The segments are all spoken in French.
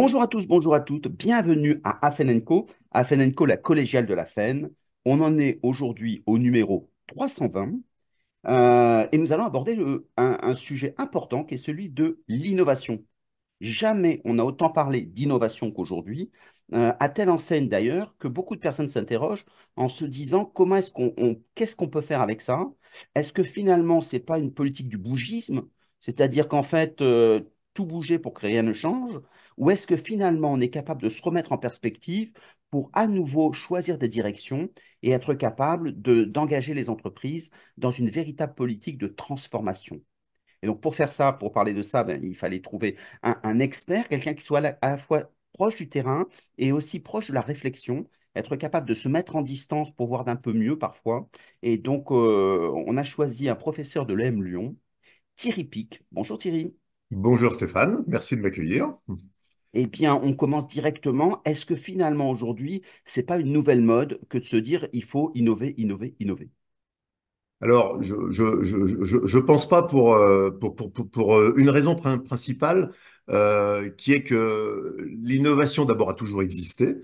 Bonjour à tous, bonjour à toutes, bienvenue à Afenenco, Afenenco la collégiale de la FEN. On en est aujourd'hui au numéro 320 euh, et nous allons aborder un, sujet important qui est celui de l'innovation. Jamais on n'a autant parlé d'innovation qu'aujourd'hui, à euh, telle enseigne d'ailleurs que beaucoup de personnes s'interrogent en se disant comment est-ce qu'on qu'est-ce qu'on peut faire avec ça Est-ce que finalement c'est pas une politique du bougisme, c'est-à-dire qu'en fait euh, tout bouger pour que rien ne change ou est-ce que finalement on est capable de se remettre en perspective pour à nouveau choisir des directions et être capable d'engager les entreprises dans une véritable politique de transformation Et donc pour faire ça, pour parler de ça, ben, il fallait trouver un, expert, quelqu'un qui soit à la, fois proche du terrain et aussi proche de la réflexion, être capable de se mettre en distance pour voir d'un peu mieux parfois. Et donc, euh, on a choisi un professeur de l'EM Lyon, Thierry Pic. Bonjour Thierry. Bonjour Stéphane, merci de m'accueillir eh bien, on commence directement. Est-ce que finalement, aujourd'hui, ce n'est pas une nouvelle mode que de se dire il faut innover, innover, innover alors, je ne pense pas pour, euh, pour, euh, une raison principale euh, qui est que l'innovation d'abord a toujours existé.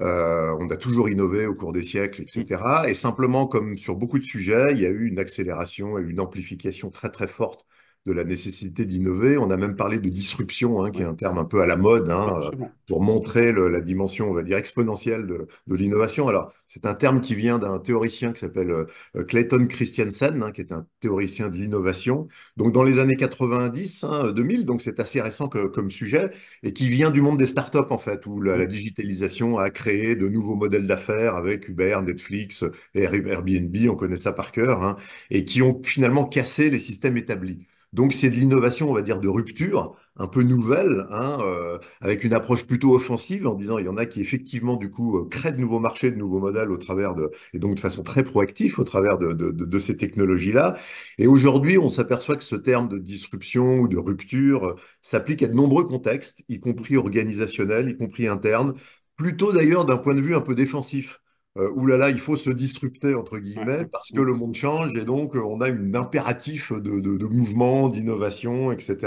on a toujours innové au cours des siècles, etc. Mmh. Et simplement, comme sur beaucoup de sujets, il y a eu une accélération et une amplification très très forte de la nécessité d'innover. On a même parlé de disruption, hein, qui est un terme un peu à la mode, hein, euh, pour montrer la dimension, on va dire, exponentielle de, l'innovation. Alors, c'est un terme qui vient d'un théoricien qui s'appelle euh, euh, Clayton Christensen, hein, qui est un théoricien de l'innovation, donc dans les années 90, 2000, donc c'est assez récent comme sujet, et qui vient du monde des startups, en fait, où la, digitalisation a créé de nouveaux modèles d'affaires avec Uber, Netflix, et Airbnb, on connaît ça par cœur, et qui ont finalement cassé les systèmes établis. Donc c'est de l'innovation, on va dire, de rupture, un peu nouvelle, hein, euh, avec une approche plutôt offensive en disant il y en a qui effectivement du coup euh, créent de nouveaux marchés, de nouveaux modèles au travers de et donc de façon très proactive au travers de, de, ces technologies-là. Et aujourd'hui, on s'aperçoit que ce terme de disruption ou de rupture euh, s'applique à de nombreux contextes, y compris organisationnels, y compris internes, plutôt d'ailleurs d'un point de vue un peu défensif. Euh, là là, il faut se disrupter, entre guillemets, parce que le monde change et donc euh, on a un impératif de, mouvement, d'innovation, etc.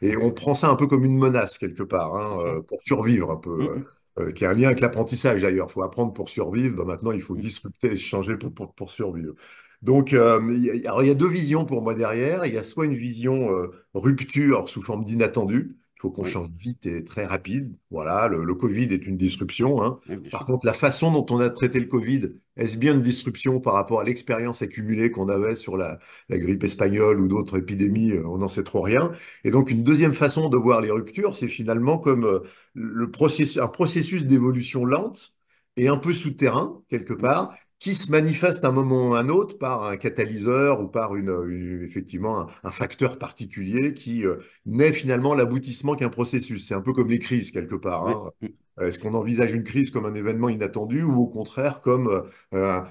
Et on prend ça un peu comme une menace, quelque part, hein, mm-hmm. euh, pour survivre un peu. Mm-hmm. qui a un lien avec l'apprentissage d'ailleurs. Il faut apprendre pour survivre. Ben, maintenant, il faut mm-hmm. disrupter et changer pour, survivre. Donc, il y a deux visions pour moi derrière. Il y a soit une vision rupture sous forme d'inattendu, faut qu'on change vite et très rapide. Voilà, le, Covid est une disruption. Hein. par contre, la façon dont on a traité le Covid, est-ce bien une disruption par rapport à l'expérience accumulée qu'on avait sur la, grippe espagnole ou d'autres épidémies euh, On n'en sait trop rien. Et donc, une deuxième façon de voir les ruptures, c'est finalement comme euh, le processus, un processus d'évolution lente et un peu souterrain, quelque part, qui se manifeste à un moment ou à un autre par un catalyseur ou par une, effectivement un, facteur particulier qui euh, n'est finalement l'aboutissement qu'un processus. C'est un peu comme les crises quelque part. Hein. Euh, est-ce qu'on envisage une crise comme un événement inattendu ou au contraire comme euh,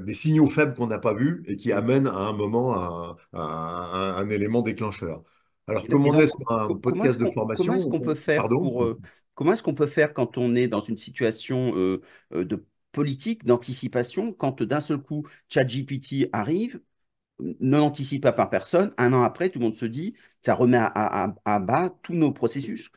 des signaux faibles qu'on n'a pas vus et qui amènent à un moment un, élément déclencheur Alors, comment est un podcast de formation, comment est-ce qu'on peut faire Comment est-ce qu'on peut faire quand on est dans une situation de politique d'anticipation quand d'un seul coup ChatGPT arrive, ne l'anticipe pas par personne, un an après, tout le monde se dit, ça remet à, bas tous nos processus.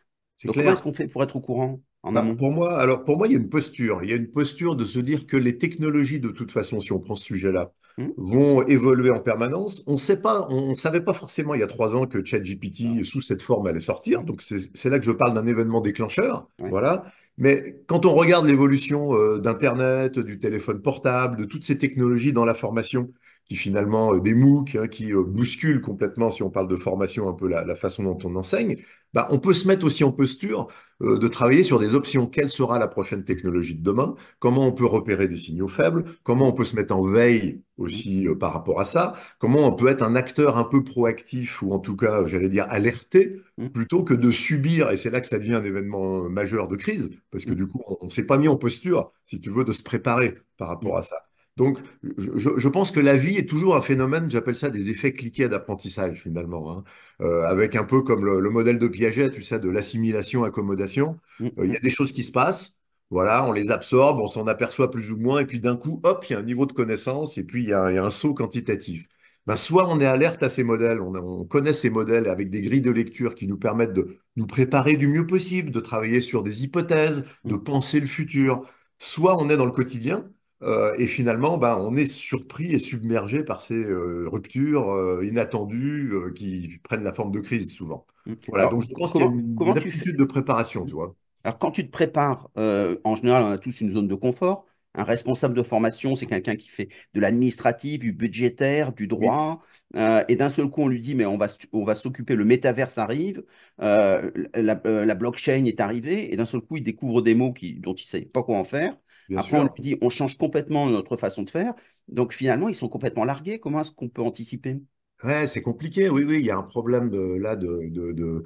Donc comment est-ce qu'on fait pour être au courant en bah, amont pour moi, alors pour moi, il y a une posture. Il y a une posture de se dire que les technologies, de toute façon, si on prend ce sujet-là, hmm vont évoluer en permanence. On ne savait pas forcément il y a trois ans que ChatGPT ah. sous cette forme allait sortir. Donc c'est là que je parle d'un événement déclencheur. Voilà. Mais quand on regarde l'évolution euh, d'Internet, du téléphone portable, de toutes ces technologies dans la formation, qui finalement euh, des MOOC, hein, qui euh, bousculent complètement, si on parle de formation, un peu la, façon dont on enseigne, bah, on peut se mettre aussi en posture euh, de travailler sur des options. Quelle sera la prochaine technologie de demain Comment on peut repérer des signaux faibles Comment on peut se mettre en veille aussi par rapport à ça Comment on peut être un acteur un peu proactif ou en tout cas, j'allais dire, alerté mmh. plutôt que de subir, et c'est là que ça devient un événement majeur de crise, parce que mmh. du coup, on ne s'est pas mis en posture, si tu veux, de se préparer par rapport à ça. Donc, je, pense que la vie est toujours un phénomène, j'appelle ça des effets cliqués d'apprentissage finalement, hein. euh, avec un peu comme le, modèle de Piaget, tu sais, de l'assimilation-accommodation. Mmh. Euh, il y a des choses qui se passent, voilà, on les absorbe, on s'en aperçoit plus ou moins, et puis d'un coup, hop, il y a un niveau de connaissance, et puis il y, a un saut quantitatif. Ben, soit on est alerte à ces modèles, on, connaît ces modèles avec des grilles de lecture qui nous permettent de nous préparer du mieux possible, de travailler sur des hypothèses, de mmh. penser le futur. Soit on est dans le quotidien, euh, et finalement, ben, on est surpris et submergé par ces euh, ruptures euh, inattendues qui prennent la forme de crise souvent. Mmh. Voilà, donc je pense qu'il y a une, aptitude de préparation, tu vois. Alors quand tu te prépares, en général, on a tous une zone de confort. Un responsable de formation, c'est quelqu'un qui fait de l'administratif, du budgétaire, du droit. et d'un seul coup, on lui dit, mais on va, on va s'occuper, le métaverse arrive, la, blockchain est arrivée. Et d'un seul coup, il découvre des mots dont il ne sait pas quoi en faire. Après, on lui dit, on change complètement notre façon de faire. Donc finalement, ils sont complètement largués. Comment est-ce qu'on peut anticiper Ouais, c'est compliqué. Oui, oui, il y a un problème de, là de, de, de...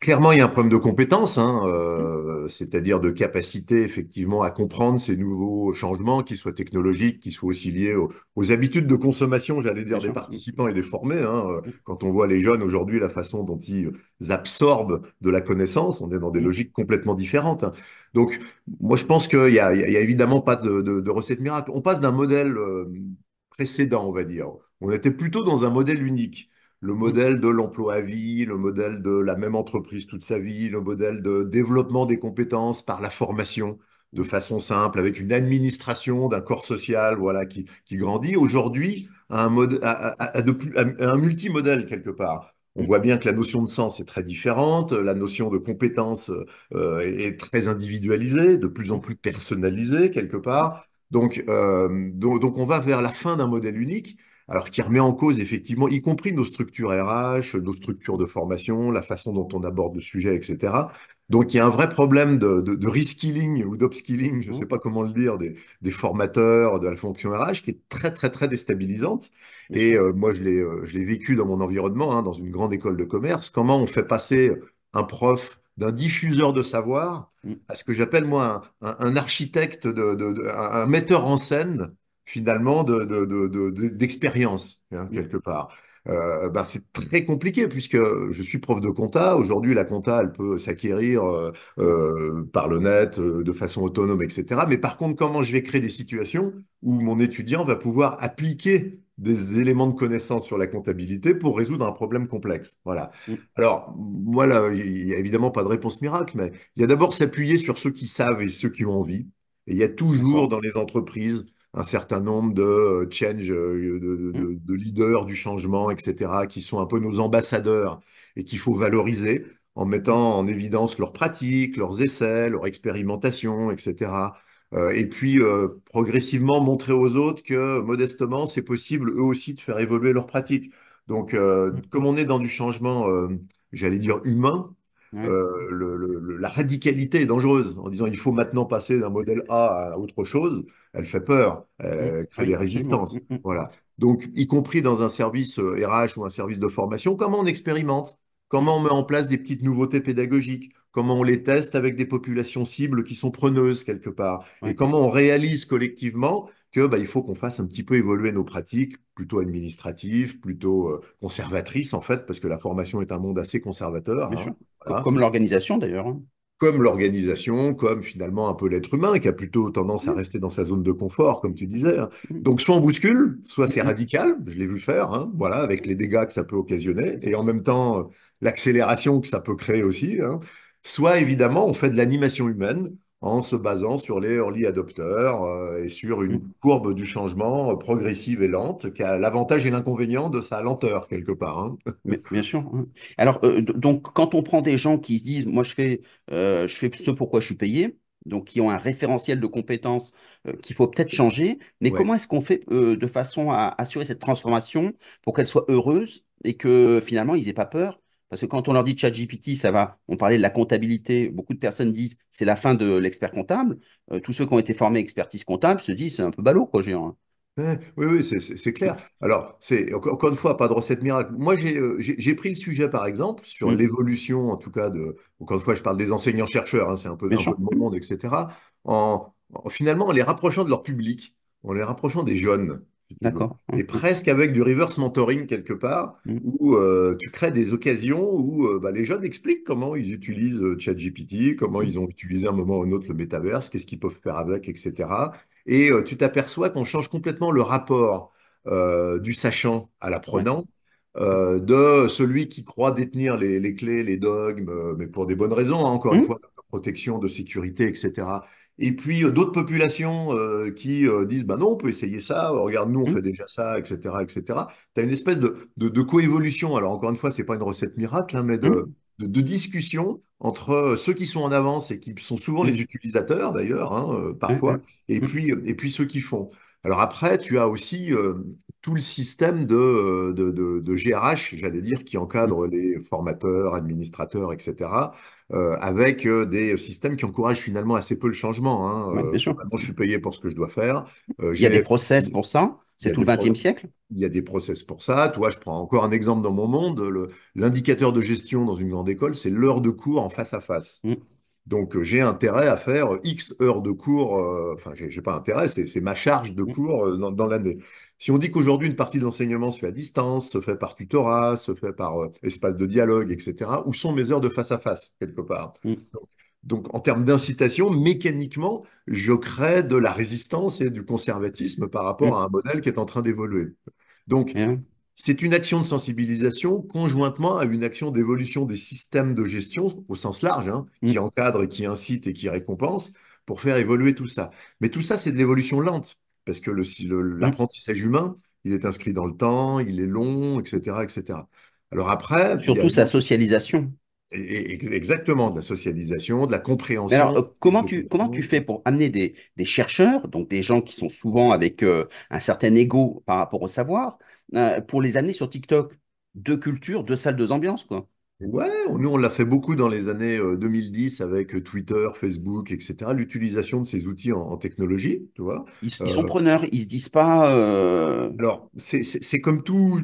Clairement, il y a un problème de compétence, hein, euh, c'est-à-dire de capacité effectivement à comprendre ces nouveaux changements, qu'ils soient technologiques, qu'ils soient aussi liés aux, habitudes de consommation, j'allais dire, des participants et des formés. Hein. Euh, quand on voit les jeunes aujourd'hui, la façon dont ils absorbent de la connaissance, on est dans des logiques complètement différentes. Hein. Donc, moi, je pense qu'il y a, a, évidemment pas de, de, recette miracle. On passe d'un modèle euh, précédent, on va dire on était plutôt dans un modèle unique. Le mm. modèle de l'emploi à vie, le modèle de la même entreprise toute sa vie, le modèle de développement des compétences par la formation de façon simple, avec une administration d'un corps social voilà, qui, grandit. Aujourd'hui, un, multimodèle quelque part. On voit bien que la notion de sens est très différente, la notion de compétence euh, est très individualisée, de plus en plus personnalisée quelque part. donc, euh, donc on va vers la fin d'un modèle unique alors qui remet en cause effectivement, y compris nos structures RH, nos structures de formation, la façon dont on aborde le sujet, etc. Donc il y a un vrai problème de, de, reskilling ou d'upskilling, je ne sais mmh. pas comment le dire, des, des, formateurs de la fonction RH qui est très très très déstabilisante. Et euh, moi je l'ai euh, je l'ai vécu dans mon environnement, hein, dans une grande école de commerce. Comment on fait passer un prof d'un diffuseur de savoir mmh. à ce que j'appelle moi un, un, architecte, de, un metteur en scène finalement d'expérience, de, hein, quelque part. Euh, ben, c'est très compliqué puisque je suis prof de compta. Aujourd'hui, la compta, elle peut s'acquérir euh, euh, par le net, de façon autonome, etc. Mais par contre, comment je vais créer des situations où mon étudiant va pouvoir appliquer des éléments de connaissance sur la comptabilité pour résoudre un problème complexe. Voilà. Mm. Alors, moi, là, il n'y a évidemment pas de réponse miracle, mais il y a d'abord s'appuyer sur ceux qui savent et ceux qui ont envie. Et il y a toujours dans les entreprises un certain nombre de euh, change, euh, mm. de, leaders du changement, etc., qui sont un peu nos ambassadeurs et qu'il faut valoriser en mettant en évidence leurs pratiques, leurs essais, leurs expérimentations, etc. Euh, et puis, progressivement, montrer aux autres que, modestement, c'est possible, eux aussi, de faire évoluer leurs pratiques. Donc, mm. comme on est dans du changement, j'allais dire, humain, la radicalité est dangereuse en disant il faut maintenant passer d'un modèle A à autre chose elle fait peur, elle crée des résistances. Mm, mm. Voilà. Donc, y compris dans un service RH euh, ou un service de formation, comment on expérimente Comment on met en place des petites nouveautés pédagogiques Comment on les teste avec des populations cibles qui sont preneuses quelque part Et comment on réalise collectivement que bah, il faut qu'on fasse un petit peu évoluer nos pratiques, plutôt administratives, plutôt euh, conservatrices en fait, parce que la formation est un monde assez conservateur. Hein. Comme l'organisation d'ailleurs. Hein comme l'organisation, comme finalement un peu l'être humain qui a plutôt tendance à rester dans sa zone de confort, comme tu disais. Donc soit on bouscule, soit c'est radical, je l'ai vu faire, hein, voilà, avec les dégâts que ça peut occasionner, et en même temps euh, l'accélération que ça peut créer aussi. Hein. Soit évidemment on fait de l'animation humaine, en se basant sur les early adopteurs euh, et sur une mmh. courbe du changement euh, progressive et lente, qui a l'avantage et l'inconvénient de sa lenteur quelque part. Hein. bien sûr. Alors, euh, donc, quand on prend des gens qui se disent, moi, je fais, je fais ce pourquoi je suis payé, donc qui ont un référentiel de compétences qu'il faut peut-être changer, mais comment est-ce qu'on fait de façon à assurer cette transformation pour qu'elle soit heureuse et que finalement, ils n'aient pas peur parce que quand on leur dit ChatGPT, ça va, on parlait de la comptabilité, beaucoup de personnes disent c'est la fin de l'expert comptable. Euh, tous ceux qui ont été formés expertise comptable se disent c'est un peu ballot, quoi, géant. Hein. Eh, oui, oui, c'est clair. Alors, c'est encore une fois, pas de recette miracle. Moi, j'ai euh, pris le sujet, par exemple, sur mm. l'évolution, en tout cas, de. Encore une fois, je parle des enseignants-chercheurs, hein, c'est un peu, dans le monde, etc. en, finalement, en les rapprochant de leur public, en les rapprochant des jeunes. D'accord. Et presque avec du reverse mentoring quelque part, mm. où euh, tu crées des occasions où euh, bah, les jeunes expliquent comment ils utilisent euh, ChatGPT, comment mm. ils ont utilisé à un moment ou un autre le métaverse, qu'est-ce qu'ils peuvent faire avec, etc. Et tu t'aperçois qu'on change complètement le rapport du sachant à l'apprenant. de celui qui croit détenir les, clés, les dogmes, mais pour des bonnes raisons, hein, encore une mm. fois, protection, de sécurité, etc et puis euh, d'autres populations euh, qui euh, disent bah non, on peut essayer ça, regarde, nous on mmh. fait déjà ça, etc. etc. Tu as une espèce de, coévolution. Alors encore une fois, ce n'est pas une recette miracle, hein, mais mmh. de, de, discussion entre ceux qui sont en avance et qui sont souvent mmh. les utilisateurs d'ailleurs, hein, parfois, et, puis, et puis ceux qui font. Alors après, tu as aussi tout le système de, de, de, de GRH, j'allais dire, qui encadre les formateurs, administrateurs, etc. Euh, avec euh, des systèmes qui encouragent finalement assez peu le changement. Hein, bien euh, sûr. je suis payé pour ce que je dois faire. Il y a des process pour ça. C'est tout le XXe siècle. Il y a des process pour ça. Toi, je prends encore un exemple dans mon monde. L'indicateur de gestion dans une grande école, c'est l'heure de cours en face à face. Mm. Donc, j'ai intérêt à faire X heures de cours. Enfin, je j'ai pas intérêt, c'est ma charge de mm. cours dans, dans l'année. Si on dit qu'aujourd'hui, une partie de l'enseignement se fait à distance, se fait par tutorat, se fait par euh, espace de dialogue, etc., où sont mes heures de face à face, quelque part mm. donc, en termes d'incitation, mécaniquement, je crée de la résistance et du conservatisme par rapport mm. à un modèle qui est en train d'évoluer. Donc, c'est une action de sensibilisation conjointement à une action d'évolution des systèmes de gestion au sens large, hein, mm. qui encadrent et qui incite et qui récompense pour faire évoluer tout ça. Mais tout ça, c'est de l'évolution lente parce que hein? l'apprentissage humain, il est inscrit dans le temps, il est long, etc. etc. Alors après. Surtout sa socialisation. Exactement, de la socialisation, de la compréhension. alors, euh, comment tu, comment tu fais pour amener des, chercheurs, donc des gens qui sont souvent avec euh, un certain ego par rapport au savoir, euh, pour les amener sur TikTok Deux cultures, deux salles, deux ambiances, quoi. Ouais, nous on l'a fait beaucoup dans les années 2010 euh, avec euh, Twitter, Facebook, etc. L'utilisation de ces outils en, technologie, tu vois. Ils, sont euh, preneurs, ils se disent pas. alors, c'est comme tout,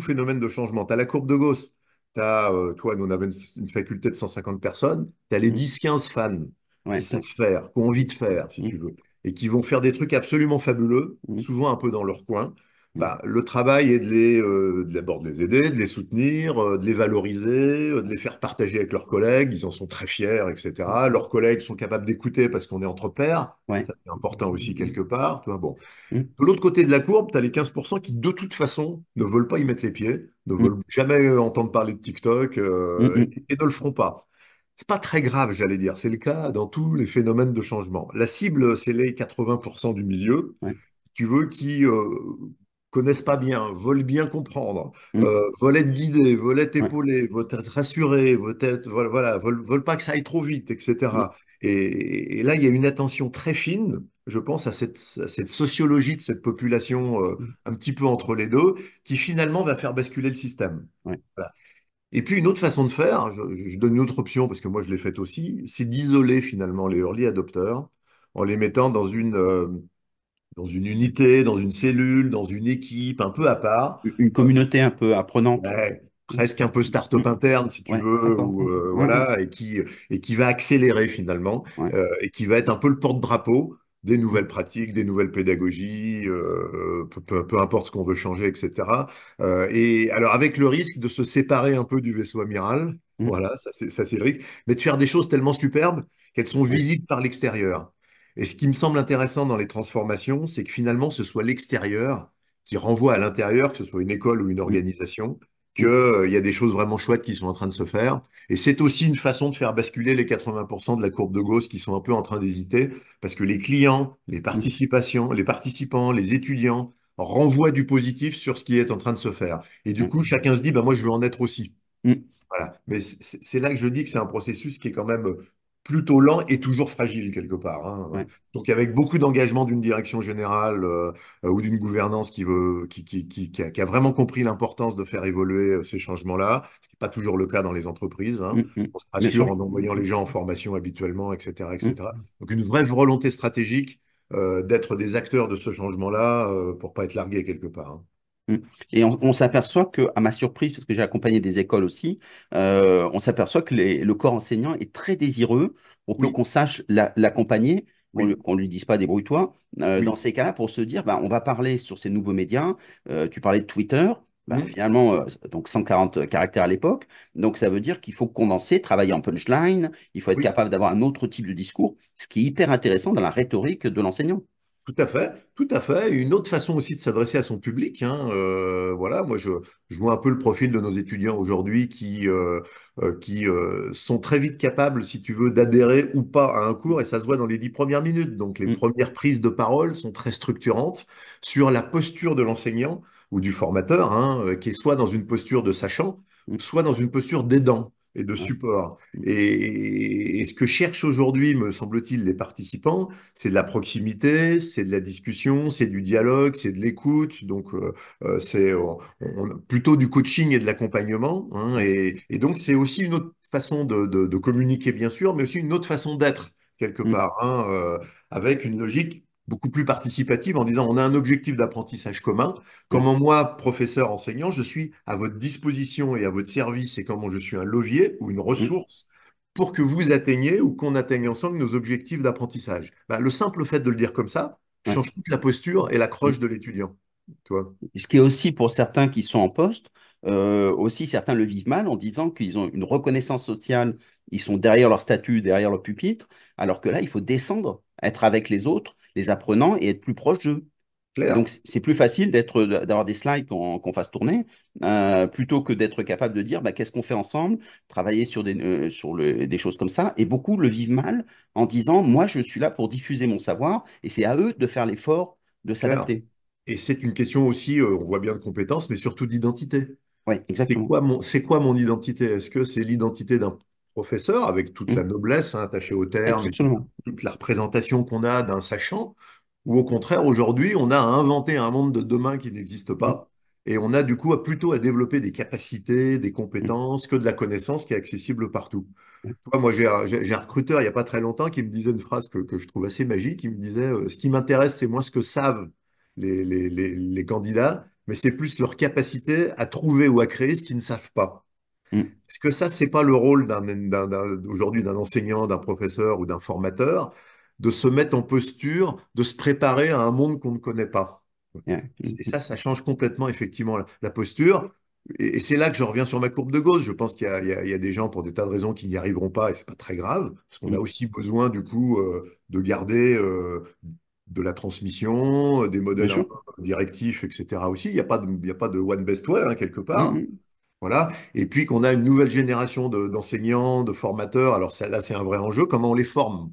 phénomène de changement. Tu as la courbe de Gauss. tu as, toi, nous on avait une, faculté de 150 personnes. Tu as les 10-15 mmh. fans qui savent faire, qui ont envie de faire, si mmh. tu veux, et qui vont faire des trucs absolument fabuleux, mmh. souvent un peu dans leur coin. Bah, le travail est de les, euh, d'abord de les aider, de les soutenir, euh, de les valoriser, euh, de les faire partager avec leurs collègues. Ils en sont très fiers, etc. Leurs collègues sont capables d'écouter parce qu'on est entre pairs. C'est important aussi quelque part. bon. Mmh. De l'autre côté de la courbe, tu as les 15% qui, de toute façon, ne veulent pas y mettre les pieds, ne mmh. veulent jamais entendre parler de TikTok mmh, et, ne le feront pas. C'est pas très grave, j'allais dire. C'est le cas dans tous les phénomènes de changement. La cible, c'est les 80% du milieu. tu veux, qui connaissent pas bien, veulent bien comprendre, mm. euh, veulent être guidés, veulent être épaulés, veulent être rassurés, veulent voilà, veulent, pas que ça aille trop vite, etc. Mm. Et, là, il y a une attention très fine, je pense, à cette, sociologie de cette population mm. euh, un petit peu entre les deux, qui finalement va faire basculer le système. Et puis une autre façon de faire, je, donne une autre option parce que moi je l'ai faite aussi, c'est d'isoler finalement les early adopteurs en les mettant dans une euh, dans une unité, dans une cellule, dans une équipe un peu à part. Une communauté un peu apprenante. presque un peu start-up interne, si tu veux, euh, voilà, et qui, et qui va accélérer finalement, euh, et qui va être un peu le porte-drapeau des nouvelles pratiques, des nouvelles pédagogies, euh, peu, importe ce qu'on veut changer, etc. et alors avec le risque de se séparer un peu du vaisseau amiral, mmh. voilà, ça c'est le risque, mais de faire des choses tellement superbes qu'elles sont visibles par l'extérieur. Et ce qui me semble intéressant dans les transformations, c'est que finalement, ce soit l'extérieur qui renvoie à l'intérieur, que ce soit une école ou une mm. organisation, qu'il euh, y a des choses vraiment chouettes qui sont en train de se faire. Et c'est aussi une façon de faire basculer les 80% de la courbe de Gauss qui sont un peu en train d'hésiter, parce que les clients, les mm. participations, les participants, les étudiants renvoient du positif sur ce qui est en train de se faire. Et du mm. coup, chacun se dit, bah, moi, je veux en être aussi. Voilà. Mais c'est là que je dis que c'est un processus qui est quand même euh, plutôt lent et toujours fragile quelque part. Hein. Donc avec beaucoup d'engagement d'une direction générale euh, ou d'une gouvernance qui, veut, qui, qui, qui, qui, a, vraiment compris l'importance de faire évoluer euh, ces changements-là, ce qui n'est pas toujours le cas dans les entreprises. Hein. Mmh, mmh. On se rassure en envoyant les gens en formation habituellement, etc. etc. Mmh. Donc une vraie volonté stratégique euh, d'être des acteurs de ce changement-là pour pour pas être largué quelque part. Hein. Mmh. Et on, s'aperçoit que, à ma surprise, parce que j'ai accompagné des écoles aussi, euh, on s'aperçoit que le corps enseignant est très désireux pour qu'on sache l'accompagner. qu'on ne lui dise pas débrouille-toi, euh, dans ces cas-là, pour se dire, bah, on va parler sur ces nouveaux médias, euh, tu parlais de Twitter, bah, finalement, donc 140 caractères à l'époque. Donc, ça veut dire qu'il faut condenser, travailler en punchline, il faut être capable d'avoir un autre type de discours, ce qui est hyper intéressant dans la rhétorique de l'enseignant. Tout à fait, tout à fait. Une autre façon aussi de s'adresser à son public. Hein, euh, voilà, moi je, vois un peu le profil de nos étudiants aujourd'hui qui euh, euh, qui sont très vite capables, si tu veux, d'adhérer ou pas à un cours et ça se voit dans les dix premières minutes. Donc les mm. premières prises de parole sont très structurantes sur la posture de l'enseignant ou du formateur, hein, qui est soit dans une posture de sachant, mm. soit dans une posture d'aidant et de support. Et, ce que cherchent aujourd'hui, me semble-t-il, les participants, c'est de la proximité, c'est de la discussion, c'est du dialogue, c'est de l'écoute. Donc, euh, euh, c'est euh, plutôt du coaching et de l'accompagnement. Hein, et, donc, c'est aussi une autre façon de, communiquer, bien sûr, mais aussi une autre façon d'être quelque mmh. part, hein, avec une logique beaucoup plus participative en disant on a un objectif d'apprentissage commun. Mmh. Comment moi, professeur, enseignant, je suis à votre disposition et à votre service et comment je suis un levier ou une mmh. ressource pour que vous atteigniez ou qu'on atteigne ensemble nos objectifs d'apprentissage. Bah, le simple fait de le dire comme ça change toute la posture et l'accroche mmh. de l'étudiant. Ce qui est aussi pour certains qui sont en poste, euh, aussi certains le vivent mal en disant qu'ils ont une reconnaissance sociale, ils sont derrière leur statut, derrière leur pupitre, alors que là, il faut descendre, être avec les autres, les apprenants et être plus proche d'eux. Donc c'est plus facile d'être d'avoir des slides qu'on fasse tourner euh, plutôt que d'être capable de dire bah, qu'est-ce qu'on fait ensemble, travailler sur des euh, sur des choses comme ça. Et beaucoup le vivent mal en disant moi je suis là pour diffuser mon savoir et c'est à eux de faire l'effort de s'adapter. Et c'est une question aussi, euh, on voit bien de compétences, mais surtout d'identité. Oui, exactement. C'est quoi mon identité Est-ce que c'est l'identité d'un professeur, avec toute mm. la noblesse hein, attachée au terme, toute la représentation qu'on a d'un sachant, ou au contraire, aujourd'hui, on a inventé un monde de demain qui n'existe pas, mm. et on a du coup plutôt à développer des capacités, des mm. compétences, que de la connaissance qui est accessible partout. moi, j'ai un recruteur il n'y a pas très longtemps qui me disait une phrase que, je trouve assez magique, il me disait, euh, ce qui m'intéresse, c'est moins ce que savent les, les candidats, mais c'est plus leur capacité à trouver ou à créer ce qu'ils ne savent pas. Mm. Est-ce que ça, c'est pas le rôle aujourd'hui d'un enseignant, d'un professeur ou d'un formateur de se mettre en posture, de se préparer à un monde qu'on ne connaît pas mm, Et mm. ça, ça change complètement effectivement la, posture. Et, c'est là que je reviens sur ma courbe de Gauss. Je pense qu'il y, a des gens pour des tas de raisons qui n'y arriveront pas et c'est pas très grave parce qu'on a aussi besoin du coup euh, de garder euh, de la transmission, euh, des modèles directifs, etc. aussi. Il n'y a, pas de, a pas de one best way hein, quelque part. Voilà. Et puis qu'on a une nouvelle génération d'enseignants, de, formateurs. Alors là, c'est un vrai enjeu. Comment on les forme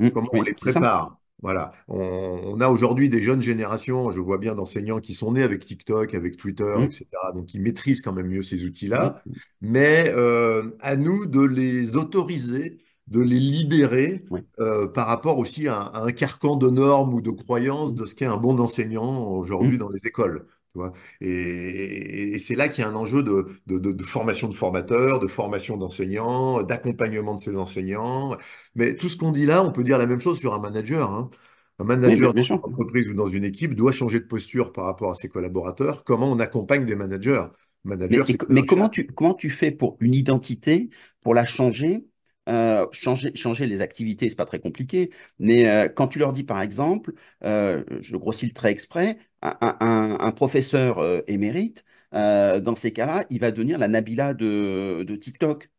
mmh, Comment on les prépare voilà, on, a aujourd'hui des jeunes générations, je vois bien d'enseignants qui sont nés avec TikTok, avec Twitter, mmh. etc. Donc ils maîtrisent quand même mieux ces outils-là. Mais euh, à nous de les autoriser, de les libérer euh, par rapport aussi à, un carcan de normes ou de croyances de ce qu'est un bon enseignant aujourd'hui mmh. dans les écoles vois et, c'est là qu'il y a un enjeu de, formation de formateurs, de formation d'enseignants, d'accompagnement de ces enseignants. Mais tout ce qu'on dit là, on peut dire la même chose sur un manager. Hein. Un manager dans une entreprise ou dans une équipe doit changer de posture par rapport à ses collaborateurs. Comment on accompagne des managers mais, comment, tu, comment tu fais pour une identité, pour la changer euh, changer, changer les activités, c'est pas très compliqué, mais euh, quand tu leur dis par exemple, euh, je grossis le trait exprès, un, professeur euh, émérite, euh, dans ces cas-là, il va devenir la Nabila de, TikTok.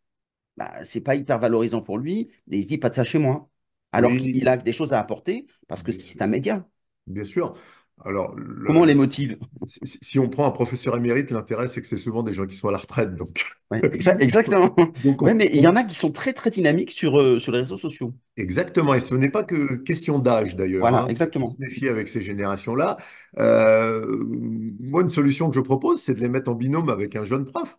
Bah, c'est pas hyper valorisant pour lui, mais il se dit pas de ça chez moi. Alors qu'il a des choses à apporter, parce que c'est un média. Bien sûr. Comment on les motive si, on prend un professeur émérite, l'intérêt, c'est que c'est souvent des gens qui sont à la retraite. exactement. mais il y en a qui sont très, très dynamiques euh, sur, les réseaux sociaux. Exactement. Et ce n'est pas que question d'âge, d'ailleurs. Voilà, hein, exactement. Se avec ces générations-là. Euh, moi, une solution que je propose, c'est de les mettre en binôme avec un jeune prof.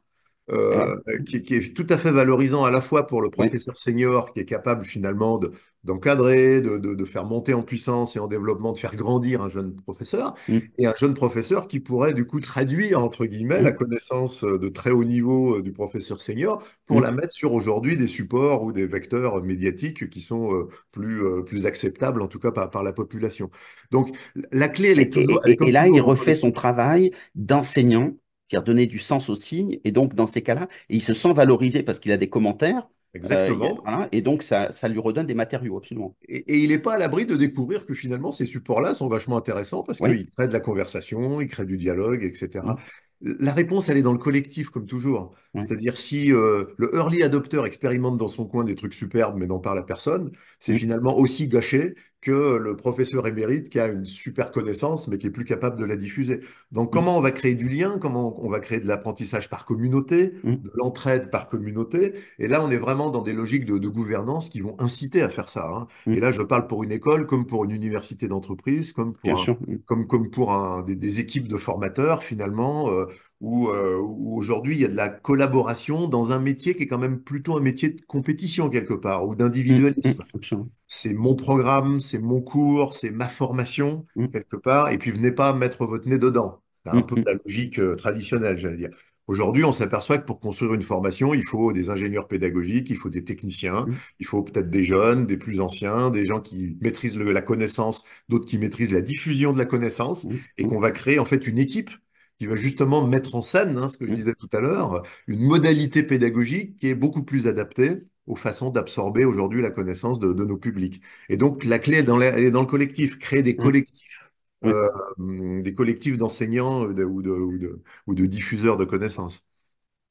Ah. Euh, qui, est tout à fait valorisant à la fois pour le professeur senior qui est capable finalement d'encadrer, de, de, faire monter en puissance et en développement, de faire grandir un jeune professeur, mm. et un jeune professeur qui pourrait du coup traduire entre guillemets mm. la connaissance euh, de très haut niveau euh, du professeur senior pour mm. la mettre sur aujourd'hui des supports ou des vecteurs médiatiques qui sont plus, plus acceptables en tout cas par, la population. Donc la clé, est... et là, il refait son travail d'enseignant c'est-à-dire donner du sens au signe, Et donc, dans ces cas-là, il se sent valorisé parce qu'il a des commentaires. Euh, Exactement. et donc, ça, lui redonne des matériaux, absolument. Et, il n'est pas à l'abri de découvrir que finalement, ces supports-là sont vachement intéressants parce qu'ils créent de la conversation, ils créent du dialogue, etc. La réponse, elle est dans le collectif, comme toujours. C'est-à-dire, si euh, le early adopter expérimente dans son coin des trucs superbes, mais n'en parle à personne, c'est finalement aussi gâché que le professeur émérite qui a une super connaissance mais qui est plus capable de la diffuser. Donc mm. comment on va créer du lien, comment on va créer de l'apprentissage par communauté, mm. de l'entraide par communauté. Et là, on est vraiment dans des logiques de, gouvernance qui vont inciter à faire ça. Hein. Mm. Et là, je parle pour une école, comme pour une université d'entreprise, comme pour, comme, comme, pour des, équipes de formateurs finalement, euh, euh, où, aujourd'hui il y a de la collaboration dans un métier qui est quand même plutôt un métier de compétition quelque part ou mmh, mmh, d'individualisme. c'est mon programme, c'est mon cours, c'est ma formation mmh. quelque part, et puis venez pas mettre votre nez dedans. C'est un peu la logique euh, traditionnelle, j'allais dire. Aujourd'hui, on s'aperçoit que pour construire une formation, il faut des ingénieurs pédagogiques, il faut des techniciens, il faut peut-être des jeunes, des plus anciens, des gens qui maîtrisent la connaissance, d'autres qui maîtrisent la diffusion de la connaissance, et qu'on va créer en fait une équipe qui va justement mettre en scène, hein, ce que je mmh. disais tout à l'heure, une modalité pédagogique qui est beaucoup plus adaptée aux façons d'absorber aujourd'hui la connaissance de, nos publics. Et donc la clé, est dans, est dans le collectif, créer des mmh. collectifs. Mmh. Euh, des collectifs d'enseignants euh, ou de, diffuseurs de connaissances.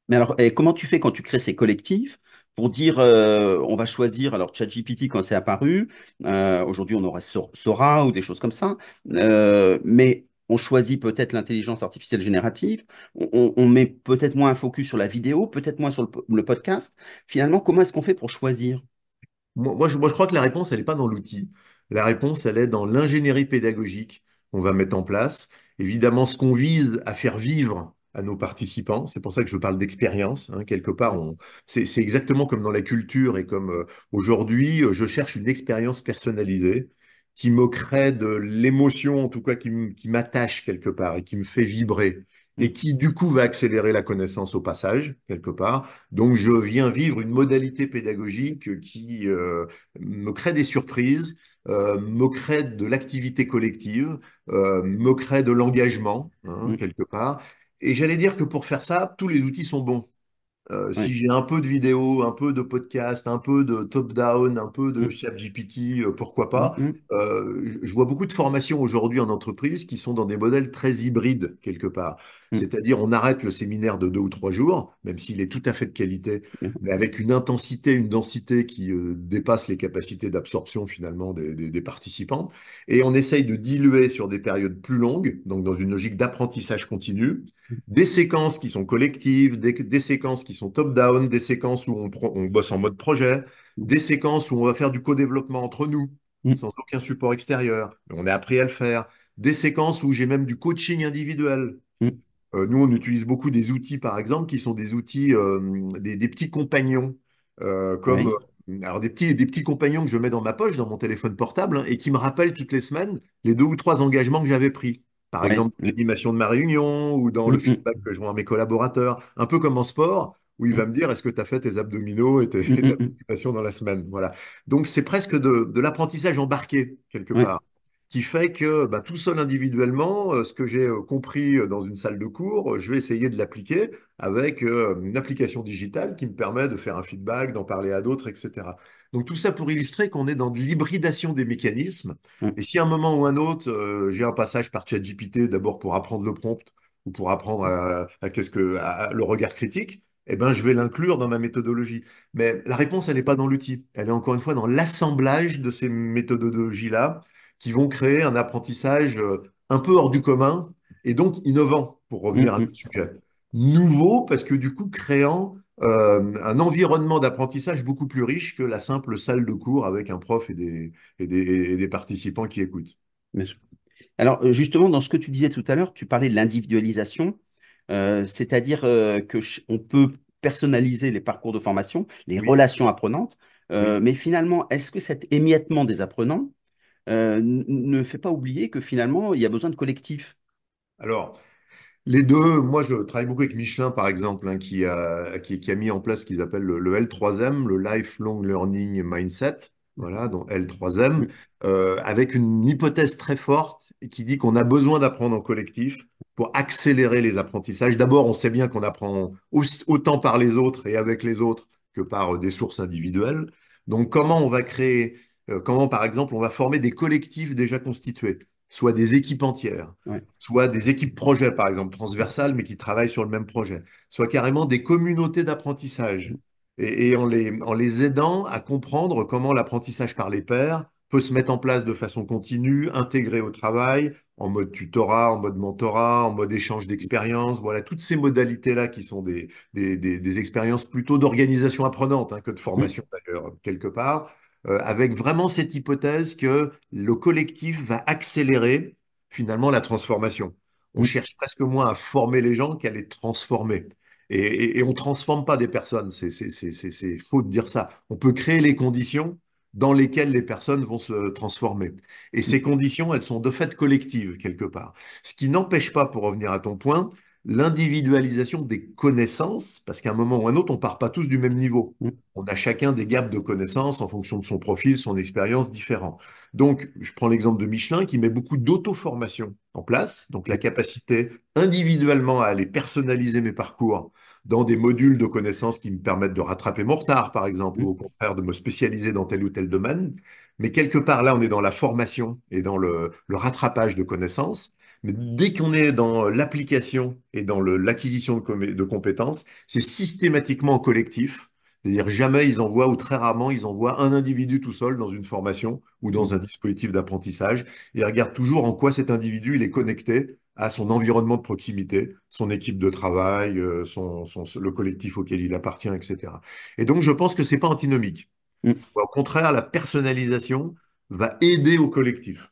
Mais alors, comment tu fais quand tu crées ces collectifs pour dire euh, on va choisir, alors ChatGPT quand c'est apparu, aujourd'hui on aura Sora ou des choses comme ça, mais on choisit peut-être l'intelligence artificielle générative, on, met peut-être moins un focus sur la vidéo, peut-être moins sur le, podcast. Finalement, comment est-ce qu'on fait pour choisir moi, je, crois que la réponse, elle n'est pas dans l'outil. La réponse, elle est dans l'ingénierie pédagogique qu'on va mettre en place. Évidemment, ce qu'on vise à faire vivre à nos participants. C'est pour ça que je parle d'expérience. Hein, quelque part, c'est exactement comme dans la culture et comme euh, aujourd'hui, je cherche une expérience personnalisée qui crée de l'émotion, en tout cas qui m'attache quelque part et qui me fait vibrer mmh. et qui du coup va accélérer la connaissance au passage, quelque part. Donc je viens vivre une modalité pédagogique qui euh, me crée des surprises, euh, me crée de l'activité collective, euh, me crée de l'engagement, hein, mmh. quelque part. Et j'allais dire que pour faire ça, tous les outils sont bons. Euh, si j'ai un peu de vidéo, un peu de podcast, un peu de top-down, un peu de mmh. ChatGPT, euh, pourquoi pas mmh, mmh. Euh, Je vois beaucoup de formations aujourd'hui en entreprise qui sont dans des modèles très hybrides quelque part. C'est-à-dire on arrête le séminaire de deux ou trois jours, même s'il est tout à fait de qualité, mais avec une intensité, une densité qui dépasse les capacités d'absorption finalement des, des, participants. Et on essaye de diluer sur des périodes plus longues, donc dans une logique d'apprentissage continu, des séquences qui sont collectives, des, des séquences qui sont top-down, des séquences où on, bosse en mode projet, des séquences où on va faire du co-développement entre nous, mm. sans aucun support extérieur. On a appris à le faire. Des séquences où j'ai même du coaching individuel. Mm. Euh, nous, on utilise beaucoup des outils, par exemple, qui sont des outils, euh, des, petits compagnons, euh, comme alors des petits, des petits compagnons que je mets dans ma poche, dans mon téléphone portable, hein, et qui me rappellent toutes les semaines les deux ou trois engagements que j'avais pris. Par exemple, l'animation de ma réunion ou dans mm, le feedback que je vois à mes collaborateurs. Un peu comme en sport, où il va me dire est-ce que tu as fait tes abdominaux et tes hum, applications hum, hum. dans la semaine. Voilà. Donc c'est presque de, l'apprentissage embarqué quelque part, qui fait que bah, tout seul individuellement, euh, ce que j'ai euh, compris euh, dans une salle de cours, je vais essayer de l'appliquer avec une application digitale qui me permet de faire un feedback, d'en parler à d'autres, etc. Donc tout ça pour illustrer qu'on est dans l'hybridation des mécanismes. Et si à un moment ou un autre, j'ai un passage par ChatGPT d'abord pour apprendre le prompt ou pour apprendre à, qu'est-ce que le regard critique, eh ben, je vais l'inclure dans ma méthodologie. Mais la réponse, elle n'est pas dans l'outil. Elle est encore une fois dans l'assemblage de ces méthodologies-là qui vont créer un apprentissage euh, un peu hors du commun et donc innovant, pour revenir à mm-hmm. notre sujet. Nouveau, parce que du coup, créant euh, un environnement d'apprentissage beaucoup plus riche que la simple salle de cours avec un prof et des, des, participants qui écoutent. Alors, euh, justement, dans ce que tu disais tout à l'heure, tu parlais de l'individualisation. Euh, c'est-à-dire qu'on euh, que on peut personnaliser les parcours de formation, les relations apprenantes, euh, mais finalement, est-ce que cet émiettement des apprenants ne fait pas oublier que finalement, il y a besoin de collectif Alors, les deux, moi je travaille beaucoup avec Michelin par exemple, hein, qui, a, mis en place ce qu'ils appellent le, le, L3M, le Lifelong Learning Mindset voilà, dans L3M, euh, avec une hypothèse très forte qui dit qu'on a besoin d'apprendre en collectif pour accélérer les apprentissages. D'abord, on sait bien qu'on apprend autant par les autres et avec les autres que par euh, des sources individuelles. Donc, comment on va créer, euh, comment par exemple, on va former des collectifs déjà constitués soit des équipes entières, soit des équipes projets, par exemple, transversales, mais qui travaillent sur le même projet, soit carrément des communautés d'apprentissage et, en, les, aidant à comprendre comment l'apprentissage par les pairs peut se mettre en place de façon continue, intégrée au travail, en mode tutorat, en mode mentorat, en mode échange d'expérience, voilà, toutes ces modalités-là qui sont des, expériences plutôt d'organisation apprenante hein, que de formation d'ailleurs, quelque part, euh, avec vraiment cette hypothèse que le collectif va accélérer finalement la transformation. On cherche presque moins à former les gens qu'à les transformer. Et, on ne transforme pas des personnes, c'est faux de dire ça. On peut créer les conditions dans lesquelles les personnes vont se transformer. Et ces conditions, elles sont de fait collectives, quelque part. Ce qui n'empêche pas, pour revenir à ton point, l'individualisation des connaissances, parce qu'à un moment ou un autre, on ne part pas tous du même niveau. Mm. On a chacun des gaps de connaissances en fonction de son profil, son expérience différent. Donc, je prends l'exemple de Michelin qui met beaucoup d'auto-formation place, donc la capacité individuellement à aller personnaliser mes parcours dans des modules de connaissances qui me permettent de rattraper mon retard, par exemple, mmh. ou au contraire de me spécialiser dans tel ou tel domaine. Mais quelque part, là, on est dans la formation et dans le, rattrapage de connaissances. Mais dès qu'on est dans l'application et dans l'acquisition de, compétences, c'est systématiquement collectif c'est-à-dire jamais ils envoient ou très rarement ils envoient un individu tout seul dans une formation ou dans un dispositif d'apprentissage et regardent toujours en quoi cet individu il est connecté à son environnement de proximité, son équipe de travail, euh, son, le collectif auquel il appartient, etc. Et donc je pense que ce n'est pas antinomique. Mm. Au contraire, la personnalisation va aider au collectif.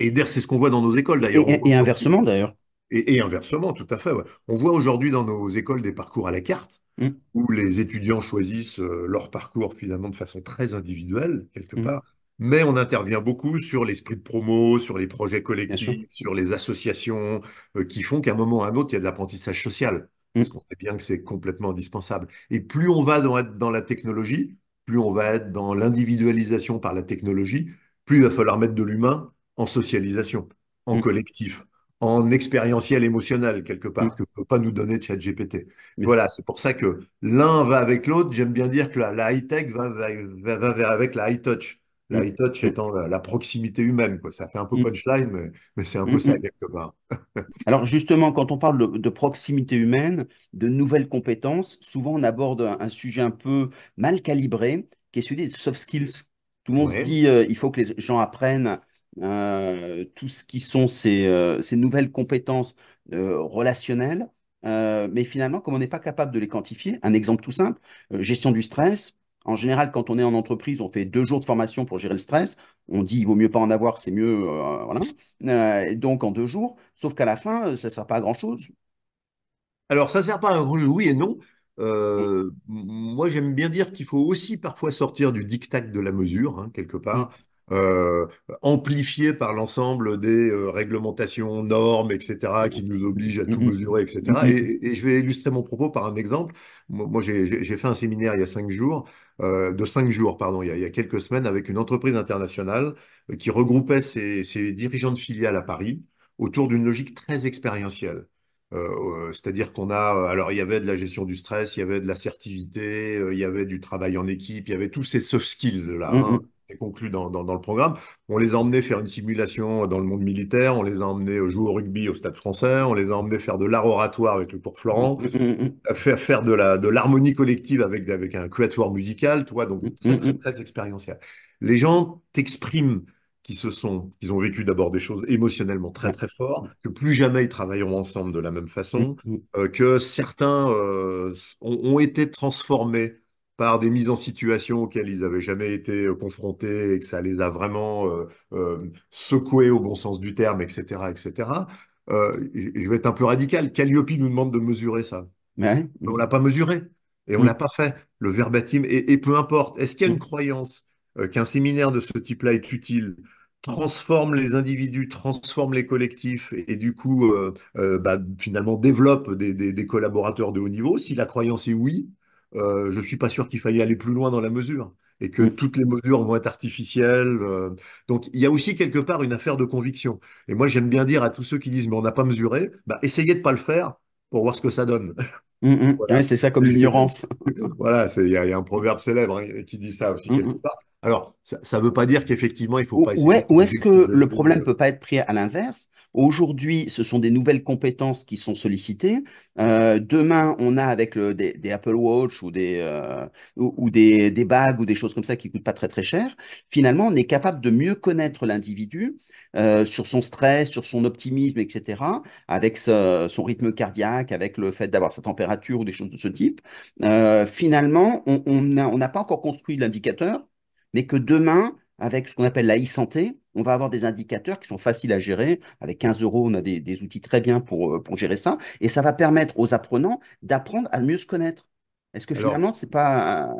Et c'est ce qu'on voit dans nos écoles d'ailleurs. et inversement d'ailleurs. Et, inversement, tout à fait. On voit aujourd'hui dans nos écoles des parcours à la carte, mm. où les étudiants choisissent euh, leur parcours finalement de façon très individuelle, quelque mm. part. Mais on intervient beaucoup sur l'esprit de promo, sur les projets collectifs, sur les associations, euh, qui font qu'à un moment ou à un autre, il y a de l'apprentissage social. Mm. Parce qu'on sait bien que c'est complètement indispensable. Et plus on va être dans la technologie, plus on va être dans l'individualisation par la technologie, plus il va falloir mettre de l'humain en socialisation, en collectif, en expérientiel émotionnel quelque part mm. que peut pas nous donner ChatGPT. Mais voilà, c'est pour ça que l'un va avec l'autre. J'aime bien dire que la, high tech va, vers, avec la high touch. La mm. high touch mm. étant la, proximité humaine, quoi. Ça fait un peu punchline, mais, c'est un peu ça quelque part. Alors justement, quand on parle de, proximité humaine, de nouvelles compétences, souvent on aborde un, sujet un peu mal calibré, qui est celui des soft skills. Tout le monde se dit, euh, il faut que les gens apprennent euh, tout ce qui sont ces, euh, nouvelles compétences euh, relationnelles. mais finalement, comme on n'est pas capable de les quantifier, un exemple tout simple, gestion du stress. En général, quand on est en entreprise, on fait deux jours de formation pour gérer le stress. On dit il vaut mieux pas en avoir, c'est mieux, voilà. donc en deux jours, sauf qu'à la fin, ça ne sert pas à grand chose. Alors ça ne sert pas à grand chose, oui et non. moi, j'aime bien dire qu'il faut aussi parfois sortir du dictat de la mesure, hein, quelque part. Euh, amplifié par l'ensemble des euh, réglementations, normes, etc., qui nous obligent à tout mm-hmm. mesurer, etc. Mm-hmm. Et, je vais illustrer mon propos par un exemple. Moi, j'ai fait un séminaire il y a cinq jours, euh, de cinq jours, pardon, il y, a, quelques semaines, avec une entreprise internationale qui regroupait ses, ses dirigeants de filiales à Paris autour d'une logique très expérientielle. Euh, euh, c'est-à-dire qu'on a, euh, alors il y avait de la gestion du stress, il y avait de l'assertivité, il y avait du travail en équipe, il y avait tous ces soft skills là. Mm hein, mmh. conclu dans, le programme. On les a emmenés faire une simulation dans le monde militaire, on les a emmenés jouer au rugby au Stade français, on les a emmenés faire de l'art oratoire avec le Cours Florent, mmh, mmh, faire, faire de l'harmonie de collective avec, avec un créatoire musical, tu donc c'est très expérientiel. Les gens t'expriment qui se sont, ils ont vécu d'abord des choses émotionnellement très très fortes, que plus jamais ils travailleront ensemble de la même façon, mm, mm. Euh, que certains euh, ont, été transformés par des mises en situation auxquelles ils n'avaient jamais été euh, confrontés et que ça les a vraiment secoués au bon sens du terme, etc. etc. je vais être un peu radical. Calliope nous demande de mesurer ça. Mais on l'a pas mesuré et on mm. l'a pas fait. Le verbatim, et, et peu importe, est-ce qu'il y a une croyance euh, qu'un séminaire de ce type-là est utile, transforme les individus, transforme les collectifs et, du coup, euh, euh, bah, finalement, développe des, collaborateurs de haut niveau. Si la croyance est oui, je ne suis pas sûr qu'il fallait aller plus loin dans la mesure et que mm. toutes les mesures vont être artificielles. donc, il y a aussi quelque part une affaire de conviction. Et moi, j'aime bien dire à tous ceux qui disent, mais on n'a pas mesuré, bah, essayez de ne pas le faire pour voir ce que ça donne. Mm, mm. c'est ça comme l'ignorance. voilà, il y, a un proverbe célèbre hein, qui dit ça aussi quelque part. Alors, ça ne veut pas dire qu'effectivement, il faut pas ou est-ce que le problème ne peut pas être pris à l'inverse Aujourd'hui, ce sont des nouvelles compétences qui sont sollicitées. Euh, demain, on a avec des, Apple Watch ou, des, euh, ou, des, bagues ou des choses comme ça qui ne coûtent pas très très cher. Finalement, on est capable de mieux connaître l'individu euh, sur son stress, sur son optimisme, etc., avec son rythme cardiaque, avec le fait d'avoir sa température ou des choses de ce type. finalement, on n'a pas encore construit l'indicateur mais que demain, avec ce qu'on appelle la e-santé, on va avoir des indicateurs qui sont faciles à gérer. Avec 15 euros, on a des, outils très bien pour, euh, pour gérer ça. Et ça va permettre aux apprenants d'apprendre à mieux se connaître. Est-ce que finalement,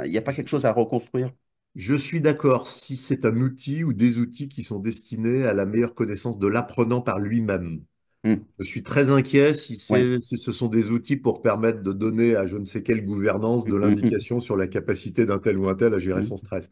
il n'y a pas quelque chose à reconstruire je suis d'accord si c'est un outil ou des outils qui sont destinés à la meilleure connaissance de l'apprenant par lui-même. Hmm. Je suis très inquiet si, ce sont des outils pour permettre de donner à je ne sais quelle gouvernance de hmm, hmm, l'indication sur la capacité d'un tel ou un tel à gérer son stress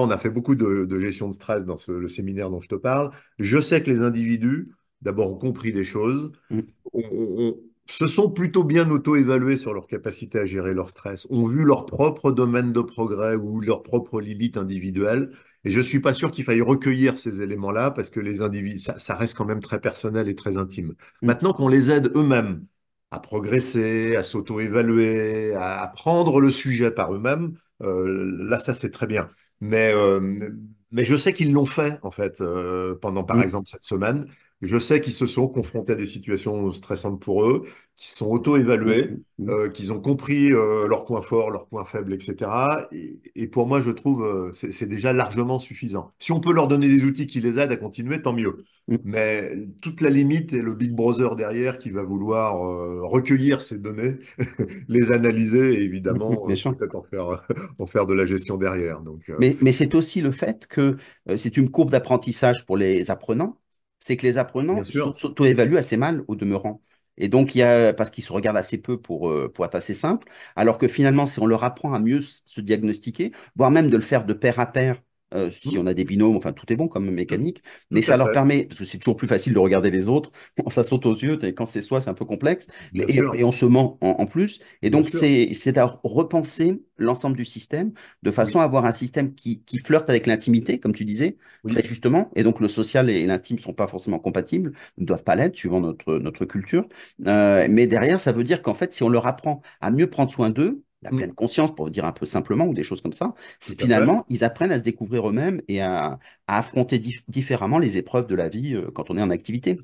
on a fait beaucoup de, gestion de stress dans le séminaire dont je te parle. Je sais que les individus, d'abord, ont compris des choses, mm. se sont plutôt bien auto-évalués sur leur capacité à gérer leur stress, ont vu leur propre domaine de progrès ou leur propre limite individuelle Et je ne suis pas sûr qu'il faille recueillir ces éléments-là parce que les individus, ça, reste quand même très personnel et très intime. Mm. Maintenant qu'on les aide eux-mêmes à progresser, à s'auto-évaluer, à, apprendre prendre le sujet par eux-mêmes, euh, là, ça, c'est très bien. Mais, euh, mais je sais qu'ils l'ont fait, en fait, euh, pendant, par mm. exemple, cette semaine. Je sais qu'ils se sont confrontés à des situations stressantes pour eux, qu'ils sont auto-évalués, euh, qu'ils ont compris euh, leurs points forts, leurs points faibles, etc. Et, pour moi, je trouve que euh, c'est déjà largement suffisant. Si on peut leur donner des outils qui les aident à continuer, tant mieux. Mm. Mais toute la limite est le Big Brother derrière qui va vouloir recueillir ces données, les analyser et évidemment mm, peut-être en faire, de la gestion derrière. mais c'est aussi le fait que c'est une courbe d'apprentissage pour les apprenants c'est que les apprenants s'auto-évaluent assez mal au demeurant. Et donc, il y a, parce qu'ils se regardent assez peu pour, euh, pour être assez simple, alors que finalement, si on leur apprend à mieux se diagnostiquer, voire même de le faire de pair à pair euh, mmh. si on a des binômes, enfin tout est bon comme mmh. mécanique, mais ça leur permet, parce que c'est toujours plus facile de regarder les autres, ça saute aux yeux, et quand c'est soi, c'est un peu complexe, et, on se ment en, plus. Et donc c'est à repenser l'ensemble du système de façon à avoir un système qui, flirte avec l'intimité, comme tu disais, justement, et donc le social et, l'intime ne sont pas forcément compatibles, ne doivent pas l'être suivant notre, notre culture, euh, mais derrière, ça veut dire qu'en fait, si on leur apprend à mieux prendre soin d'eux, la mmh. pleine conscience, pour dire un peu simplement, ou des choses comme ça, c'est finalement, ils apprennent à se découvrir eux-mêmes et à, affronter différemment les épreuves de la vie euh, quand on est en activité.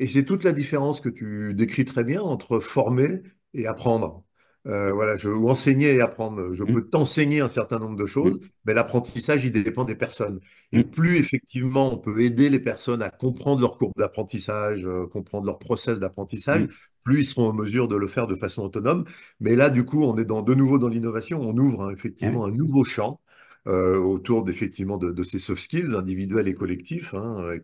Et c'est toute la différence que tu décris très bien entre former et apprendre. Euh, voilà, je enseigner et apprendre. Je mmh. peux t'enseigner un certain nombre de choses, mais l'apprentissage, il dépend des personnes. Et mmh. plus effectivement, on peut aider les personnes à comprendre leur courbe d'apprentissage, euh, comprendre leur process d'apprentissage, mmh. plus ils seront en mesure de le faire de façon autonome. Mais là, du coup, on est dans, de nouveau dans l'innovation. On ouvre hein, effectivement un nouveau champ. Euh, autour d'effectivement de, ces soft skills individuels et collectifs hein,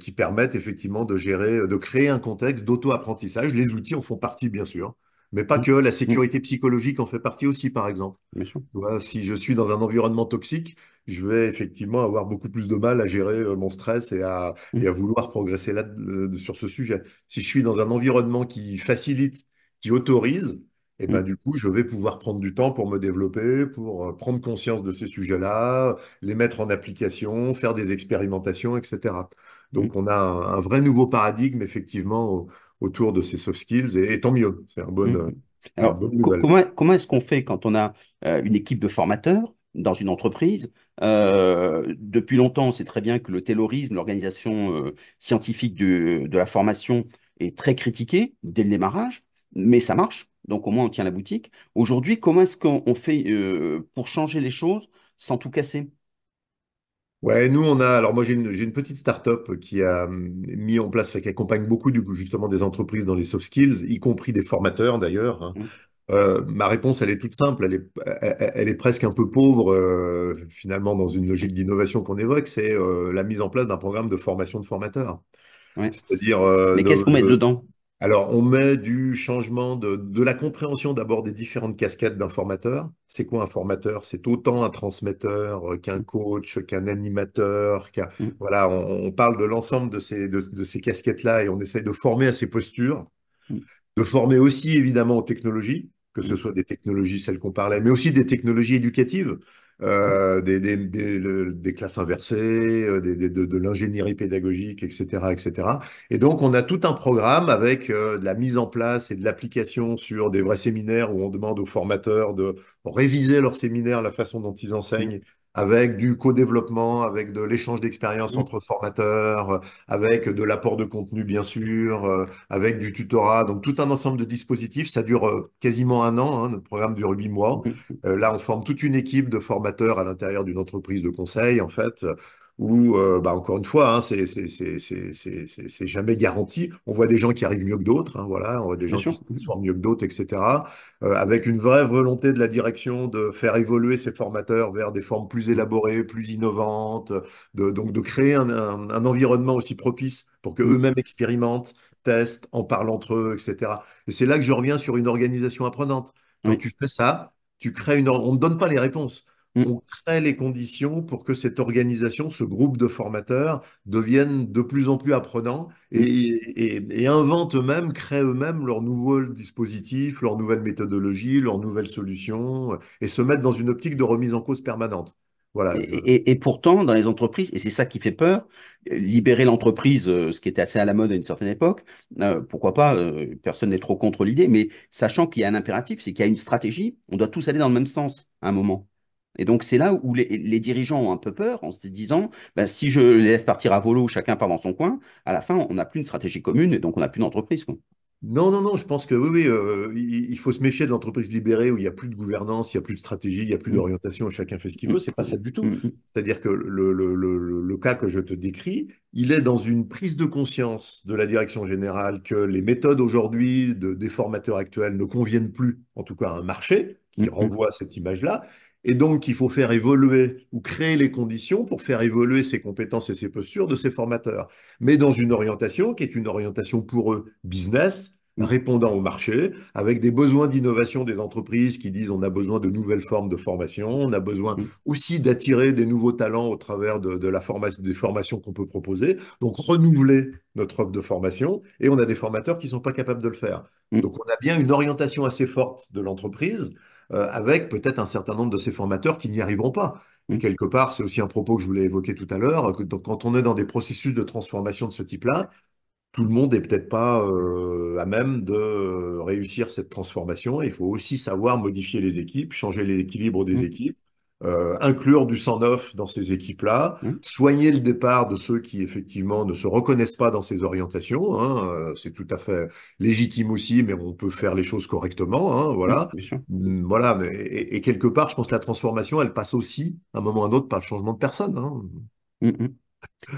qui permettent effectivement de gérer, de créer un contexte d'auto-apprentissage. Les outils en font partie bien sûr, mais pas mm. que, la sécurité mm. psychologique en fait partie aussi, par exemple. si je suis dans un environnement toxique, je vais effectivement avoir beaucoup plus de mal à gérer euh, mon stress et à, mm. à vouloir progresser là, euh, sur ce sujet. Si je suis dans un environnement qui facilite, qui autorise, et eh ben, du coup, je vais pouvoir prendre du temps pour me développer, pour euh, prendre conscience de ces sujets-là, les mettre en application, faire des expérimentations, etc. Donc, on a un, vrai nouveau paradigme, effectivement, autour de ces soft skills et, tant mieux, c'est un bon. Mhm. Euh, comment, est-ce qu'on fait quand on a euh, une équipe de formateurs dans une entreprise euh, Depuis longtemps, on sait très bien que le taylorisme, l'organisation scientifique de la formation, est très critiquée dès le démarrage, mais ça marche, donc au moins on tient la boutique. Aujourd'hui, comment est-ce qu'on fait pour changer les choses sans tout casser Ouais, nous on a. Alors moi j'ai une, petite start-up qui a hum, mis en place, qui accompagne beaucoup du justement des entreprises dans les soft skills, y compris des formateurs d'ailleurs. Hein. Mmh. Euh, ma réponse, elle est toute simple, elle est, elle- est presque un peu pauvre euh, finalement dans une logique d'innovation qu'on évoque, c'est euh, la mise en place d'un programme de formation de formateurs. C'est-à-dire Mais qu'est-ce qu'on met dedans? Alors, on met du changement de, la compréhension d'abord des différentes casquettes d'un formateur. C'est quoi un formateur C'est autant un transmetteur qu'un mm. coach, qu'un animateur. Mm. Voilà, on, parle de l'ensemble de ces, casquettes-là et on essaye de former à ces postures, mm. de former aussi évidemment aux technologies, que ce soit des technologies, celles qu'on parlait, mais aussi des technologies éducatives. Euh, des, des, des, classes inversées, euh, de, de l'ingénierie pédagogique, etc., etc. Et donc, on a tout un programme avec euh, de la mise en place et de l'application sur des vrais séminaires où on demande aux formateurs de réviser leur séminaire, la façon dont ils mmh. enseignent, avec du co-développement, avec de l'échange d'expériences mmh. entre formateurs, euh, avec de l'apport de contenu, bien sûr, euh, avec du tutorat. Donc, tout un ensemble de dispositifs. Ça dure euh, quasiment un an. le hein, programme dure huit mois. Mmh. là, on forme toute une équipe de formateurs à l'intérieur d'une entreprise de conseil, en fait, où, euh, bah, encore une fois, hein, c'est jamais garanti. On voit des gens qui arrivent mieux que d'autres, hein, voilà, on voit des gens qui se forment mieux que d'autres, etc. Euh, avec une vraie volonté de la direction de faire évoluer ses formateurs vers des formes plus élaborées, plus innovantes, de, donc de créer un, un, environnement aussi propice pour que mmh. eux-mêmes expérimentent, testent, en parlent entre eux, etc. Et c'est là que je reviens sur une organisation apprenante. Mais tu fais ça, tu crées une. On ne donne pas les réponses. Mm. On crée les conditions pour que cette organisation, ce groupe de formateurs, devienne de plus en plus apprenant et, mm. invente eux-mêmes, créent eux-mêmes leurs nouveaux dispositifs, leurs nouvelles méthodologies, leurs nouvelles solutions euh, et se mettent dans une optique de remise en cause permanente. Voilà. Et, pourtant, dans les entreprises, et c'est ça qui fait peur, libérer l'entreprise, euh, ce qui était assez à la mode à une certaine époque, euh, pourquoi pas, personne n'est trop contre l'idée, mais sachant qu'il y a un impératif, c'est qu'il y a une stratégie, on doit tous aller dans le même sens à un moment. Et donc, c'est là où les, dirigeants ont un peu peur en se disant bah, si je les laisse partir à volo, chacun part dans son coin, à la fin, on n'a plus une stratégie commune et donc on n'a plus d'entreprise. Non, non, non, je pense que oui, euh, il faut se méfier de l'entreprise libérée où il n'y a plus de gouvernance, il n'y a plus de stratégie, il n'y a plus mm. d'orientation, chacun fait ce qu'il veut. Ce n'est pas ça du tout. Mm. Mm. C'est-à-dire que le, cas que je te décris, il est dans une prise de conscience de la direction générale que les méthodes aujourd'hui des formateurs actuels ne conviennent plus, en tout cas à un marché qui renvoie à cette image-là, et donc, il faut faire évoluer ou créer les conditions pour faire évoluer ses compétences et ses postures de ses formateurs, mais dans une orientation qui est une orientation pour eux business, répondant au marché, avec des besoins d'innovation des entreprises qui disent on a besoin de nouvelles formes de formation, on a besoin mm. aussi d'attirer des nouveaux talents au travers de, la formation, des formations qu'on peut proposer, donc renouveler notre offre de formation, et on a des formateurs qui ne sont pas capables de le faire. Mm. Donc on a bien une orientation assez forte de l'entreprise, euh, avec peut-être un certain nombre de ces formateurs qui n'y arriveront pas. Et mm. quelque part, c'est aussi un propos que je voulais évoquer tout à l'heure, que quand on est dans des processus de transformation de ce type-là, tout le monde n'est peut-être pas euh, à même de réussir cette transformation. Il faut aussi savoir modifier les équipes, changer l'équilibre des mm. équipes euh, inclure du 109 dans ces équipes-là, mmh. soigner le départ de ceux qui effectivement ne se reconnaissent pas dans ces orientations. Hein, euh, c'est tout à fait légitime aussi, mais on peut faire les choses correctement. Hein, voilà, mmh, mmh, voilà. Mais, et, quelque part, je pense que la transformation, elle passe aussi, à un moment ou à un autre, par le changement de personne. Hein.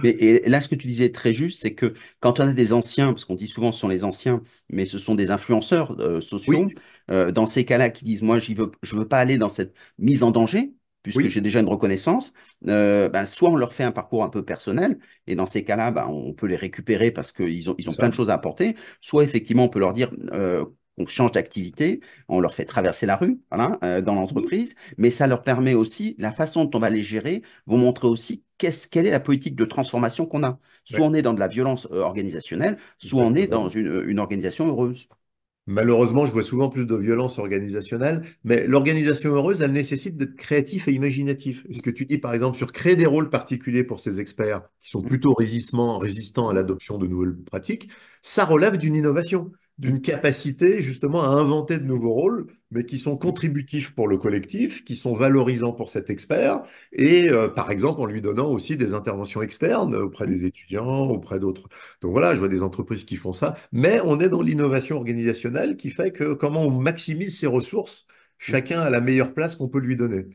Et, là, ce que tu disais très juste, c'est que quand on a des anciens, parce qu'on dit souvent ce sont les anciens, mais ce sont des influenceurs euh, sociaux, dans ces cas-là qui disent, moi, je ne je veux pas aller dans cette mise en danger, puisque j'ai déjà une reconnaissance, euh, bah, soit on leur fait un parcours un peu personnel, et dans ces cas-là, bah, on peut les récupérer parce qu'ils ont, ils ont plein de choses à apporter, soit effectivement on peut leur dire... Euh, qu'on change d'activité, on leur fait traverser la rue euh, dans mmh l'entreprise, mais ça leur permet aussi, la façon dont on va les gérer, vous montrer aussi quest quelle est la politique de transformation qu'on a. Soit on est dans de la violence organisationnelle, soit on est dans une organisation heureuse. Malheureusement, je vois souvent plus de violence organisationnelle, mais l'organisation heureuse, elle nécessite d'être créatif et imaginatif. Ce que tu dis, par exemple, sur créer des rôles particuliers pour ces experts qui sont plutôt résistants à l'adoption de nouvelles pratiques, ça relève d'une innovation, d'une capacité justement à inventer de nouveaux rôles mais qui sont contributifs pour le collectif, qui sont valorisants pour cet expert, et euh, par exemple en lui donnant aussi des interventions externes auprès des étudiants, auprès d'autres. Donc voilà, je vois des entreprises qui font ça, mais on est dans l'innovation organisationnelle qui fait que comment on maximise ses ressources, chacun à la meilleure place qu'on peut lui donner.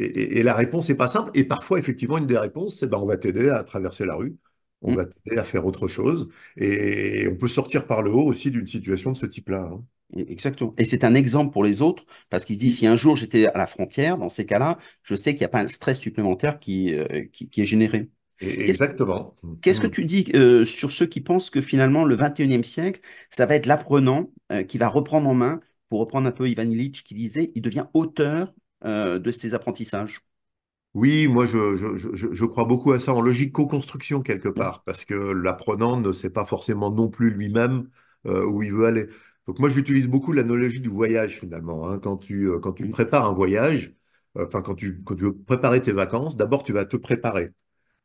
Et, la réponse n'est pas simple, et parfois effectivement une des réponses, c'est ben, on va t'aider à traverser la rue, on mm. va t'aider à faire autre chose, et on peut sortir par le haut aussi d'une situation de ce type-là. Hein. Exactement. Et c'est un exemple pour les autres, parce qu'ils disent, mmh. si un jour j'étais à la frontière, dans ces cas-là, je sais qu'il n'y a pas un stress supplémentaire qui, euh, qui, est généré. Exactement. Qu'est-ce que mmh. tu dis euh, sur ceux qui pensent que finalement le 21e siècle, ça va être l'apprenant euh, qui va reprendre en main, pour reprendre un peu Ivan Illich qui disait, il devient auteur de ses apprentissages oui, moi je, crois beaucoup à ça en logique co-construction quelque mmh. part, parce que l'apprenant ne sait pas forcément non plus lui-même où il veut aller. Donc moi, j'utilise beaucoup l'analogie du voyage finalement. Hein. Quand, tu, euh, quand tu mm. prépares un voyage, euh, enfin quand tu, veux préparer tes vacances, d'abord tu vas te préparer. Mm.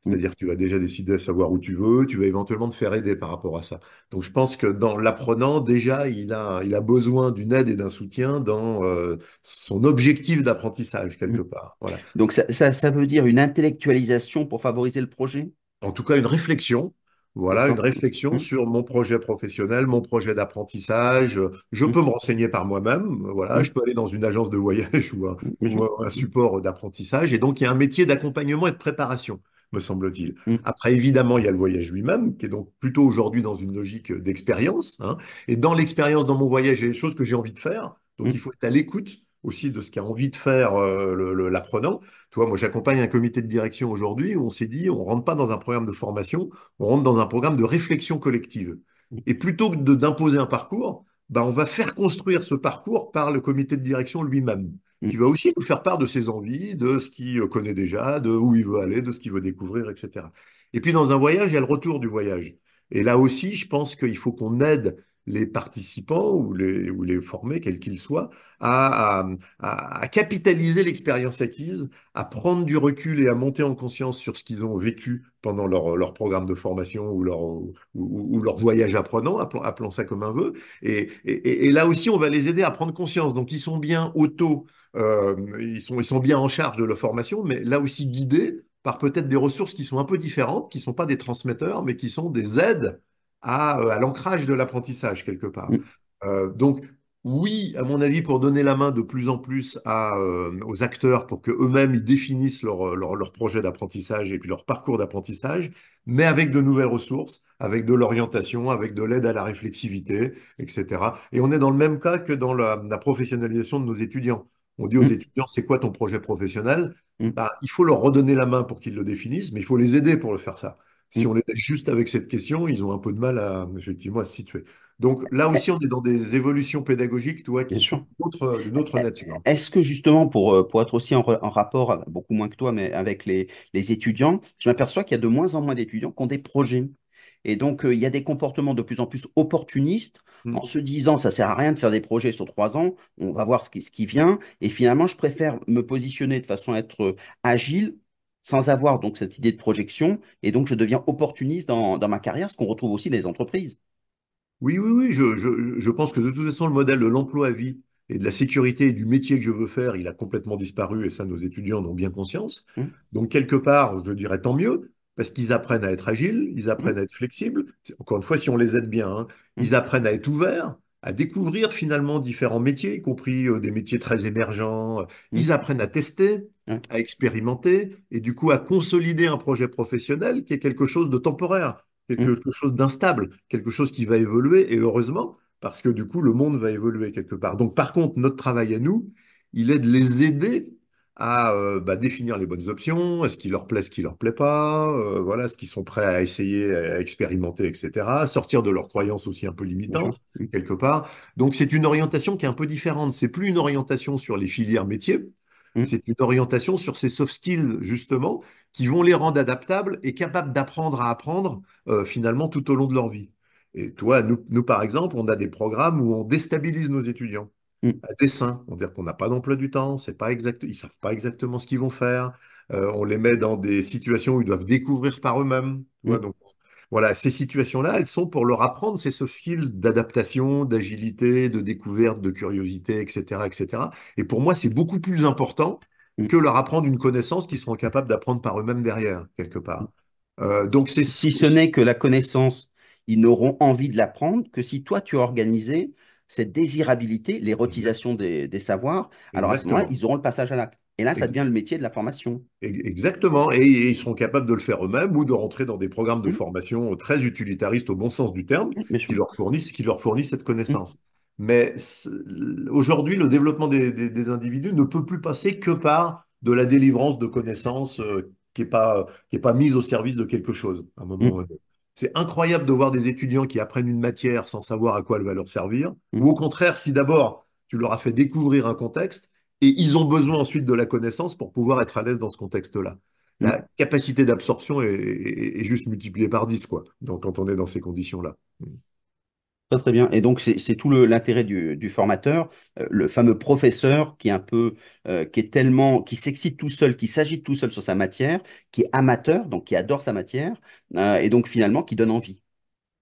C'est-à-dire que tu vas déjà décider à savoir où tu veux, tu vas éventuellement te faire aider par rapport à ça. Donc je pense que dans l'apprenant, déjà, il a, il a besoin d'une aide et d'un soutien dans euh, son objectif d'apprentissage, quelque mm. part. Donc ça veut dire une intellectualisation pour favoriser le projet En tout cas, une réflexion voilà, une réflexion mmh. sur mon projet professionnel, mon projet d'apprentissage. Je mmh. peux me renseigner par moi-même. Voilà, mmh. je peux aller dans une agence de voyage ou un, support d'apprentissage. Et donc, il y a un métier d'accompagnement et de préparation, me semble-t-il. Après, évidemment, il y a le voyage lui-même, qui est donc plutôt aujourd'hui dans une logique d'expérience. Hein. Et dans l'expérience, dans mon voyage, il y a des choses que j'ai envie de faire. Donc, il faut être à l'écoute aussi de ce qu'a envie de faire euh, l'apprenant. Toi, moi, j'accompagne un comité de direction aujourd'hui où on s'est dit, on rentre pas dans un programme de formation, on rentre dans un programme de réflexion collective. Et plutôt que d'imposer un parcours, bah, on va faire construire ce parcours par le comité de direction lui-même, mm. qui va aussi nous faire part de ses envies, de ce qu'il euh, connaît déjà, de où il veut aller, de ce qu'il veut découvrir, etc. Et puis, dans un voyage, il y a le retour du voyage. Et là aussi, je pense qu'il faut qu'on aide les participants ou les, ou les formés, quels qu'ils soient, à, capitaliser l'expérience acquise, à prendre du recul et à monter en conscience sur ce qu'ils ont vécu pendant leur, programme de formation ou leur, ou, leur voyage apprenant, appelons, ça comme un vœu. Et, là aussi, on va les aider à prendre conscience. Donc, ils sont bien auto, euh, ils, sont, ils sont bien en charge de leur formation, mais là aussi guidés par peut-être des ressources qui sont un peu différentes, qui ne sont pas des transmetteurs, mais qui sont des aides euh, à, l'ancrage de l'apprentissage quelque part. Mm. Euh, donc, oui, à mon avis, pour donner la main de plus en plus euh, aux acteurs pour qu'eux-mêmes ils définissent leur, projet d'apprentissage et puis leur parcours d'apprentissage, mais avec de nouvelles ressources, avec de l'orientation, avec de l'aide à la réflexivité, etc. Et on est dans le même cas que dans la, professionnalisation de nos étudiants. On dit aux mm. étudiants, c'est quoi ton projet professionnel mm. ben, Il faut leur redonner la main pour qu'ils le définissent, mais il faut les aider pour le faire ça. Si mm. on les juste avec cette question, ils ont un peu de mal à, effectivement, se situer. Donc là aussi, on est dans des évolutions pédagogiques, tu vois, qui sont d'une autre, eh, nature. Hein. Est-ce que justement, pour, euh, pour être aussi en, rapport, euh, beaucoup moins que toi, mais avec les, étudiants, je m'aperçois qu'il y a de moins en moins d'étudiants qui ont des projets. Et donc, euh, il y a des comportements de plus en plus opportunistes mm. en se disant, ça sert à rien de faire des projets sur trois ans, on va voir ce qui, ce qui vient. Et finalement, je préfère me positionner de façon à être agile sans avoir donc cette idée de projection, et donc je deviens opportuniste dans, ma carrière, ce qu'on retrouve aussi dans les entreprises. Oui, oui, oui, je, je, pense que de toute façon, le modèle de l'emploi à vie et de la sécurité du métier que je veux faire, il a complètement disparu, et ça, nos étudiants en ont bien conscience. Mmh. Donc, quelque part, je dirais tant mieux, parce qu'ils apprennent à être agiles, ils apprennent mmh. à être flexibles. Encore une fois, si on les aide bien, hein, mmh. ils apprennent à être ouverts, à découvrir finalement différents métiers, y compris euh, des métiers très émergents. Mmh. Ils apprennent à tester, à expérimenter et du coup à consolider un projet professionnel qui est quelque chose de temporaire, mmh. quelque chose d'instable, quelque chose qui va évoluer et heureusement parce que du coup le monde va évoluer quelque part. Donc par contre, notre travail à nous, il est de les aider à bah, définir les bonnes options, est-ce qu'il leur plaît, ce qui leur plaît pas, voilà, ce qu'ils sont prêts à essayer, à expérimenter, etc. Sortir de leurs croyances aussi un peu limitantes, quelque part. Donc c'est une orientation qui est un peu différente. C'est plus une orientation sur les filières métiers, mmh. c'est une orientation sur ces soft skills, justement, qui vont les rendre adaptables et capables d'apprendre à apprendre, finalement, tout au long de leur vie. Et toi, nous, nous, par exemple, on a des programmes où on déstabilise nos étudiants à mm. dessein. On va dire qu'on n'a pas d'emploi du temps, c'est pas exact, ils savent pas exactement ce qu'ils vont faire. Euh, on les met dans des situations où ils doivent découvrir par eux-mêmes. Mm. donc voilà, ces situations-là, elles sont pour leur apprendre ces soft skills d'adaptation, d'agilité, de découverte, de curiosité, etc., etc. Et pour moi, c'est beaucoup plus important mm. que leur apprendre une connaissance qu'ils seront capables d'apprendre par eux-mêmes derrière, quelque part. Euh, donc si ce n'est que la connaissance, ils n'auront envie de l'apprendre que si toi tu as organisé cette désirabilité, l'érotisation des, savoirs. Alors à ce moment-là, ils auront le passage à l'acte. Et là, ça devient le métier de la formation. Exactement. Et, ils seront capables de le faire eux-mêmes ou de rentrer dans des programmes de mmh. formation très utilitaristes au bon sens du terme, qui, leur fournissent, qui leur fournissent cette connaissance. Mmh. Mais aujourd'hui, le développement des, individus ne peut plus passer que par de la délivrance de connaissances euh, qui n'est pas, pas mise au service de quelque chose à un moment donné. Mmh. C'est incroyable de voir des étudiants qui apprennent une matière sans savoir à quoi elle va leur servir. Mm. Ou au contraire, si d'abord tu leur as fait découvrir un contexte et ils ont besoin ensuite de la connaissance pour pouvoir être à l'aise dans ce contexte-là. La mm. capacité d'absorption est, juste multipliée par 10, donc, quand on est dans ces conditions-là. Mm. Très bien. Et donc c'est tout l'intérêt du, formateur, euh, le fameux professeur qui est un peu, euh, qui est tellement, qui s'excite tout seul, qui s'agite tout seul sur sa matière, qui est amateur, donc qui adore sa matière, euh, et donc finalement qui donne envie.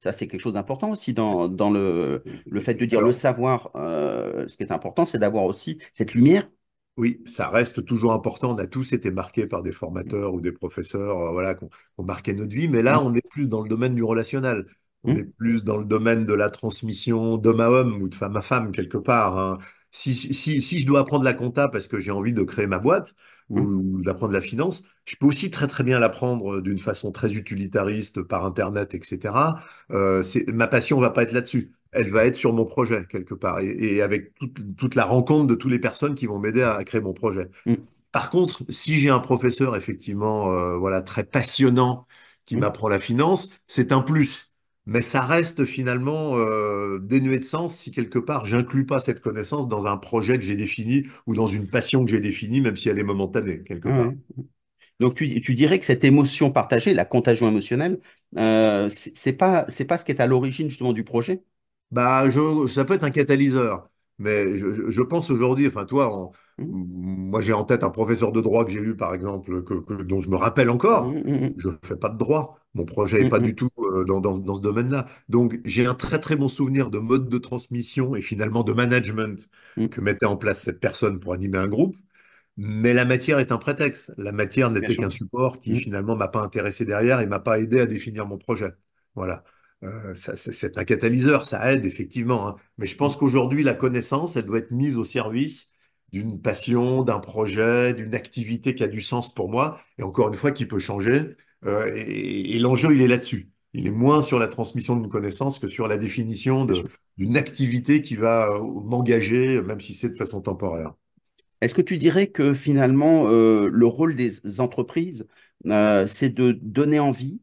Ça c'est quelque chose d'important aussi dans, le, fait de dire le savoir. ce qui est important, c'est d'avoir aussi cette lumière oui, ça reste toujours important. On a tous été marqués par des formateurs ou des professeurs, voilà, qui ont marqué notre vie. Mais là, on est plus dans le domaine du relationnel. On hmm? est plus dans le domaine de la transmission d'homme à homme ou de femme à femme, quelque part. Hein. Si, si, si, je dois apprendre la compta parce que j'ai envie de créer ma boîte ou, hmm? d'apprendre la finance, je peux aussi très très bien l'apprendre euh, d'une façon très utilitariste par Internet, etc. Euh, ma passion ne va pas être là-dessus. Elle va être sur mon projet quelque part et, avec toute la rencontre de toutes les personnes qui vont m'aider à, créer mon projet. Hmm? Par contre, si j'ai un professeur effectivement euh, voilà très passionnant qui m'apprend la finance, c'est un plus mais ça reste finalement euh, dénué de sens si quelque part j'inclus pas cette connaissance dans un projet que j'ai défini ou dans une passion que j'ai définie, même si elle est momentanée quelque mmh. part. Donc tu, dirais que cette émotion partagée, la contagion émotionnelle, euh, c'est pas c'est pas ce qui est à l'origine justement du projet. Bah je, ça peut être un catalyseur, mais je, pense aujourd'hui, enfin toi, mmh. moi j'ai en tête un professeur de droit que j'ai eu par exemple que, dont je me rappelle encore. je mmh, je fais pas de droit, mon projet n'est mmh, pas mmh. du tout euh, dans, ce domaine-là. Donc, j'ai un très très bon souvenir de mode de transmission et finalement de management mmh. que mettait en place cette personne pour animer un groupe. Mais la matière est un prétexte. La matière n'était qu'un support qui finalement m'a pas intéressé derrière et m'a pas aidé à définir mon projet. Voilà. Euh, c'est un catalyseur, ça aide effectivement. Hein. Mais je pense qu'aujourd'hui, la connaissance, elle doit être mise au service d'une passion, d'un projet, d'une activité qui a du sens pour moi. Et encore une fois, qui peut changer. Euh, et, l'enjeu, il est là-dessus. Il est moins sur la transmission d'une connaissance que sur la définition d'une activité qui va euh, m'engager, même si c'est de façon temporaire. Est-ce que tu dirais que finalement, euh, le rôle des entreprises, c'est de donner envie,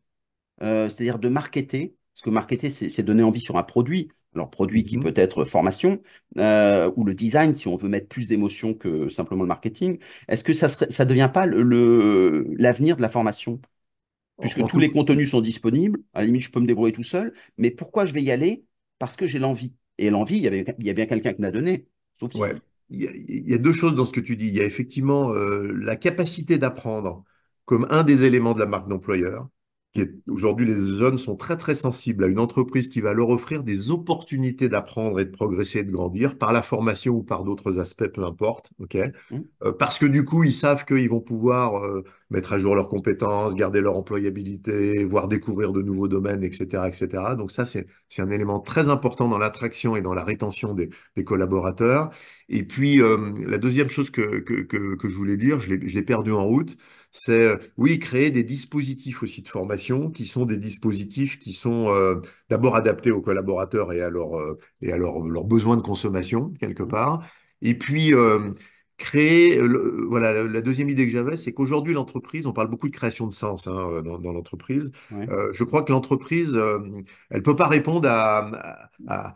c'est-à-dire de marketer Parce que marketer, c'est donner envie sur un produit. Alors, produit qui mm-hmm. peut être formation ou le design, si on veut mettre plus d'émotion que simplement le marketing. Est-ce que ça devient pas l'avenir de la formation puisque tous les contenus sont disponibles. À la limite, je peux me débrouiller tout seul. Mais pourquoi je vais y aller Parce que j'ai l'envie. Et l'envie, il y, a bien quelqu'un qui m'a donné. Sauf si... il, y a, deux choses dans ce que tu dis. Il y a effectivement euh, la capacité d'apprendre comme un des éléments de la marque d'employeur aujourd'hui les jeunes sont très très sensibles à une entreprise qui va leur offrir des opportunités d'apprendre et de progresser et de grandir par la formation ou par d'autres aspects, peu importe, ok mmh. euh, Parce que du coup ils savent qu'ils vont pouvoir euh, mettre à jour leurs compétences, garder leur employabilité, voire découvrir de nouveaux domaines, etc., etc. Donc ça c'est un élément très important dans l'attraction et dans la rétention des, collaborateurs. Et puis euh, la deuxième chose que, que, que, que je voulais dire, je l'ai perdu en route c'est euh, oui créer des dispositifs aussi de formation qui sont des dispositifs qui sont euh, d'abord adaptés aux collaborateurs et à euh, et leurs besoins de consommation quelque mmh. part. Et puis créer voilà la deuxième idée que j'avais c'est qu'aujourd'hui l'entreprise on parle beaucoup de création de sens hein, dans, l'entreprise je crois que l'entreprise elle ne peut pas répondre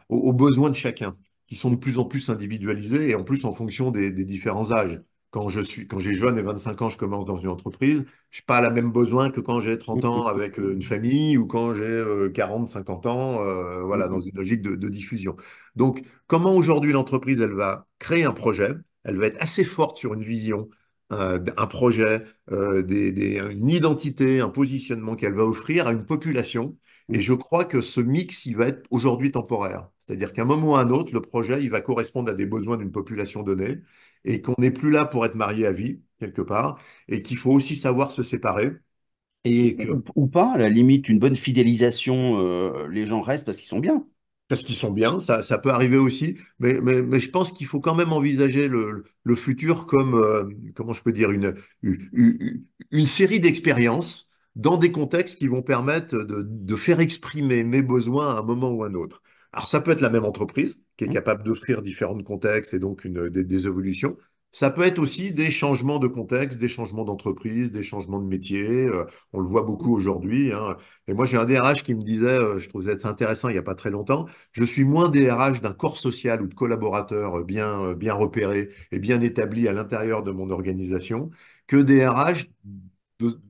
aux besoins de chacun qui sont de plus en plus individualisés et en plus en fonction des différents âges quand je suis, quand j'ai jeune et 25 ans, je commence dans une entreprise, je n'ai pas la même besoin que quand j'ai 30 ans avec euh, une famille ou quand j'ai 40, euh, 50 ans, euh, voilà, dans une logique de, diffusion. Donc, comment aujourd'hui l'entreprise, elle va créer un projet, elle va être assez forte sur une vision, un projet, une identité, un positionnement qu'elle va offrir à une population. Et je crois que ce mix, il va être aujourd'hui temporaire. C'est-à-dire qu'à un moment ou à un autre, le projet, il va correspondre à des besoins d'une population donnée et qu'on n'est plus là pour être marié à vie, quelque part, et qu'il faut aussi savoir se séparer. Et ou, pas, à la limite, une bonne fidélisation, euh, les gens restent parce qu'ils sont bien. Parce qu'ils sont bien, ça, peut arriver aussi, mais, je pense qu'il faut quand même envisager le, futur comme, euh, comment je peux dire, une, série d'expériences dans des contextes qui vont permettre de, de faire exprimer mes besoins à un moment ou à un autre. Alors, ça peut être la même entreprise qui est mmh. capable d'offrir différents contextes et donc des, évolutions. Ça peut être aussi des changements de contexte, des changements d'entreprise, des changements de métier. Euh, on le voit beaucoup aujourd'hui. Hein. Et moi, j'ai un DRH qui me disait, euh, je trouvais ça intéressant il n'y a pas très longtemps, je suis moins DRH d'un corps social ou de collaborateur euh, bien, bien repéré et bien établi à l'intérieur de mon organisation que DRH de,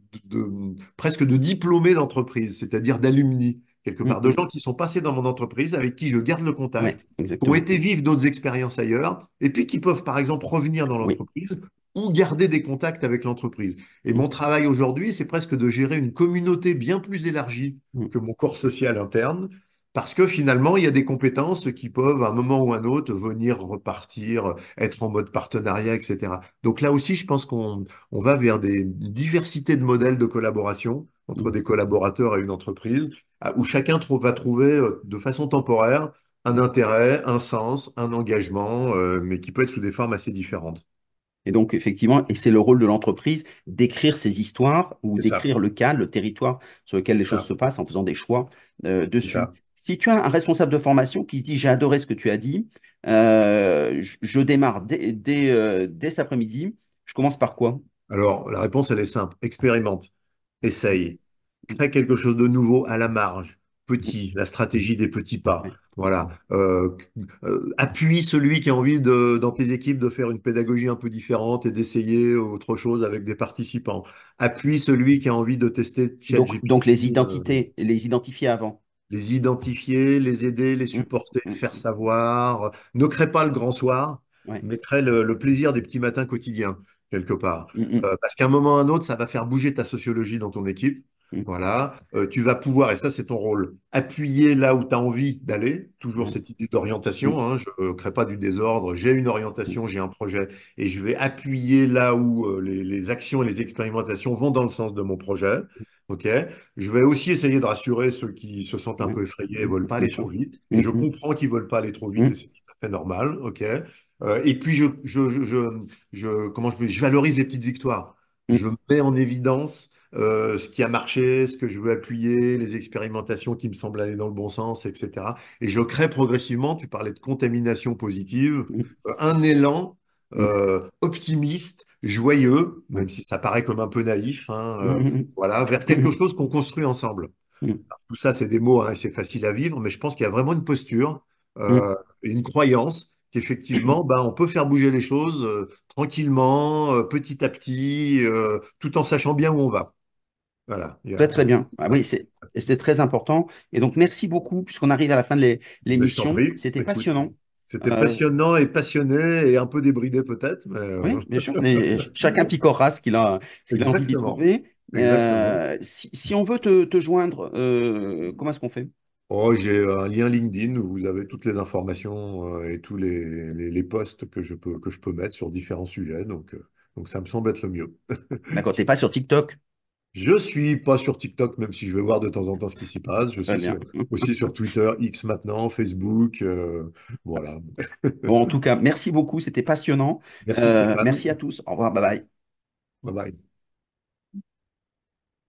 presque de diplômés d'entreprise, c'est-à-dire d'alumni quelque mmh part, de gens qui sont passés dans mon entreprise, avec qui je garde le contact, qui ont été vivre d'autres expériences ailleurs, et puis qui peuvent, par exemple, revenir dans l'entreprise ont ou garder des contacts avec l'entreprise. Et mon travail aujourd'hui, c'est presque de gérer une communauté bien plus élargie mmh. que mon corps social interne, parce que finalement, il y a des compétences qui peuvent, à un moment ou à un autre, venir repartir, être en mode partenariat, etc. Donc là aussi, je pense qu'on on va vers des diversités de modèles de collaboration entre mmh. des collaborateurs et une entreprise où chacun va trouver euh, de façon temporaire un intérêt, un sens, un engagement, euh, mais qui peut être sous des formes assez différentes. Et donc, effectivement, et c'est le rôle de l'entreprise d'écrire ces histoires ou d'écrire le cas, le territoire sur lequel les choses se passent en faisant des choix euh, dessus. Si tu as un responsable de formation qui se dit j'ai adoré ce que tu as dit, je, démarre dès, dès cet après-midi, je commence par quoi Alors, la réponse, elle est simple expérimente, essaye crée quelque chose de nouveau à la marge petit, la stratégie des petits pas. Voilà. Euh, euh, appuie celui qui a envie de, dans tes équipes de faire une pédagogie un peu différente et d'essayer autre chose avec des participants. Appuie celui qui a envie de tester. Donc, les euh, identités, les identifier avant. Les identifier, les aider, les mmh. supporter, mmh. faire savoir. Ne crée pas le grand soir, mais crée le, plaisir des petits matins quotidiens quelque part. Mmh, parce qu'à un moment ou à un autre, ça va faire bouger ta sociologie dans ton équipe. Voilà, euh, tu vas pouvoir, et ça c'est ton rôle, appuyer là où tu as envie d'aller, toujours mm. cette idée d'orientation, mm. hein. je ne euh, crée pas du désordre, j'ai une orientation, j'ai un projet, et je vais appuyer là où euh, les, actions et les expérimentations vont dans le sens de mon projet. Mm. ok je vais aussi essayer de rassurer ceux qui se sentent un peu effrayés et ne veulent pas aller trop vite. Et je comprends qu'ils ne veulent pas aller trop vite, et c'est tout à fait normal. ok et puis, je, je, je, je valorise les petites victoires. Je mets en évidence euh, ce qui a marché, ce que je veux appuyer, les expérimentations qui me semblent aller dans le bon sens, etc. Et je crée progressivement, tu parlais de contamination positive, euh, un élan euh, optimiste, joyeux, même si ça paraît comme un peu naïf, hein, voilà, vers quelque chose qu'on construit ensemble. tout ça, c'est des mots, hein, c'est facile à vivre, mais je pense qu'il y a vraiment une posture, mm. une croyance qu'effectivement, bah, on peut faire bouger les choses tranquillement, petit à petit, tout en sachant bien où on va. Très, très bien. Ah, oui, c'est très important. Et donc, merci beaucoup, puisqu'on arrive à la fin de l'émission. C'était passionnant. C'était euh, passionnant et passionné et un peu débridé peut-être. Euh, oui, bien sûr. chacun picorera ce qu'il a, envie d'y trouver. Euh, si, on veut te, joindre, comment est-ce qu'on fait Oh, j'ai un lien LinkedIn où vous avez toutes les informations et tous les, les, posts que je peux que je peux mettre sur différents sujets. Donc, donc ça me semble être le mieux. D'accord, t'es pas sur TikTok je suis pas sur TikTok, même si je vais voir de temps en temps ce qui s'y passe. Je suis aussi sur Twitter, X maintenant, Facebook. Euh, voilà. Bon, en tout cas, merci beaucoup. C'était passionnant. Merci, euh, merci à tous. Au revoir. Bye bye. Bye bye.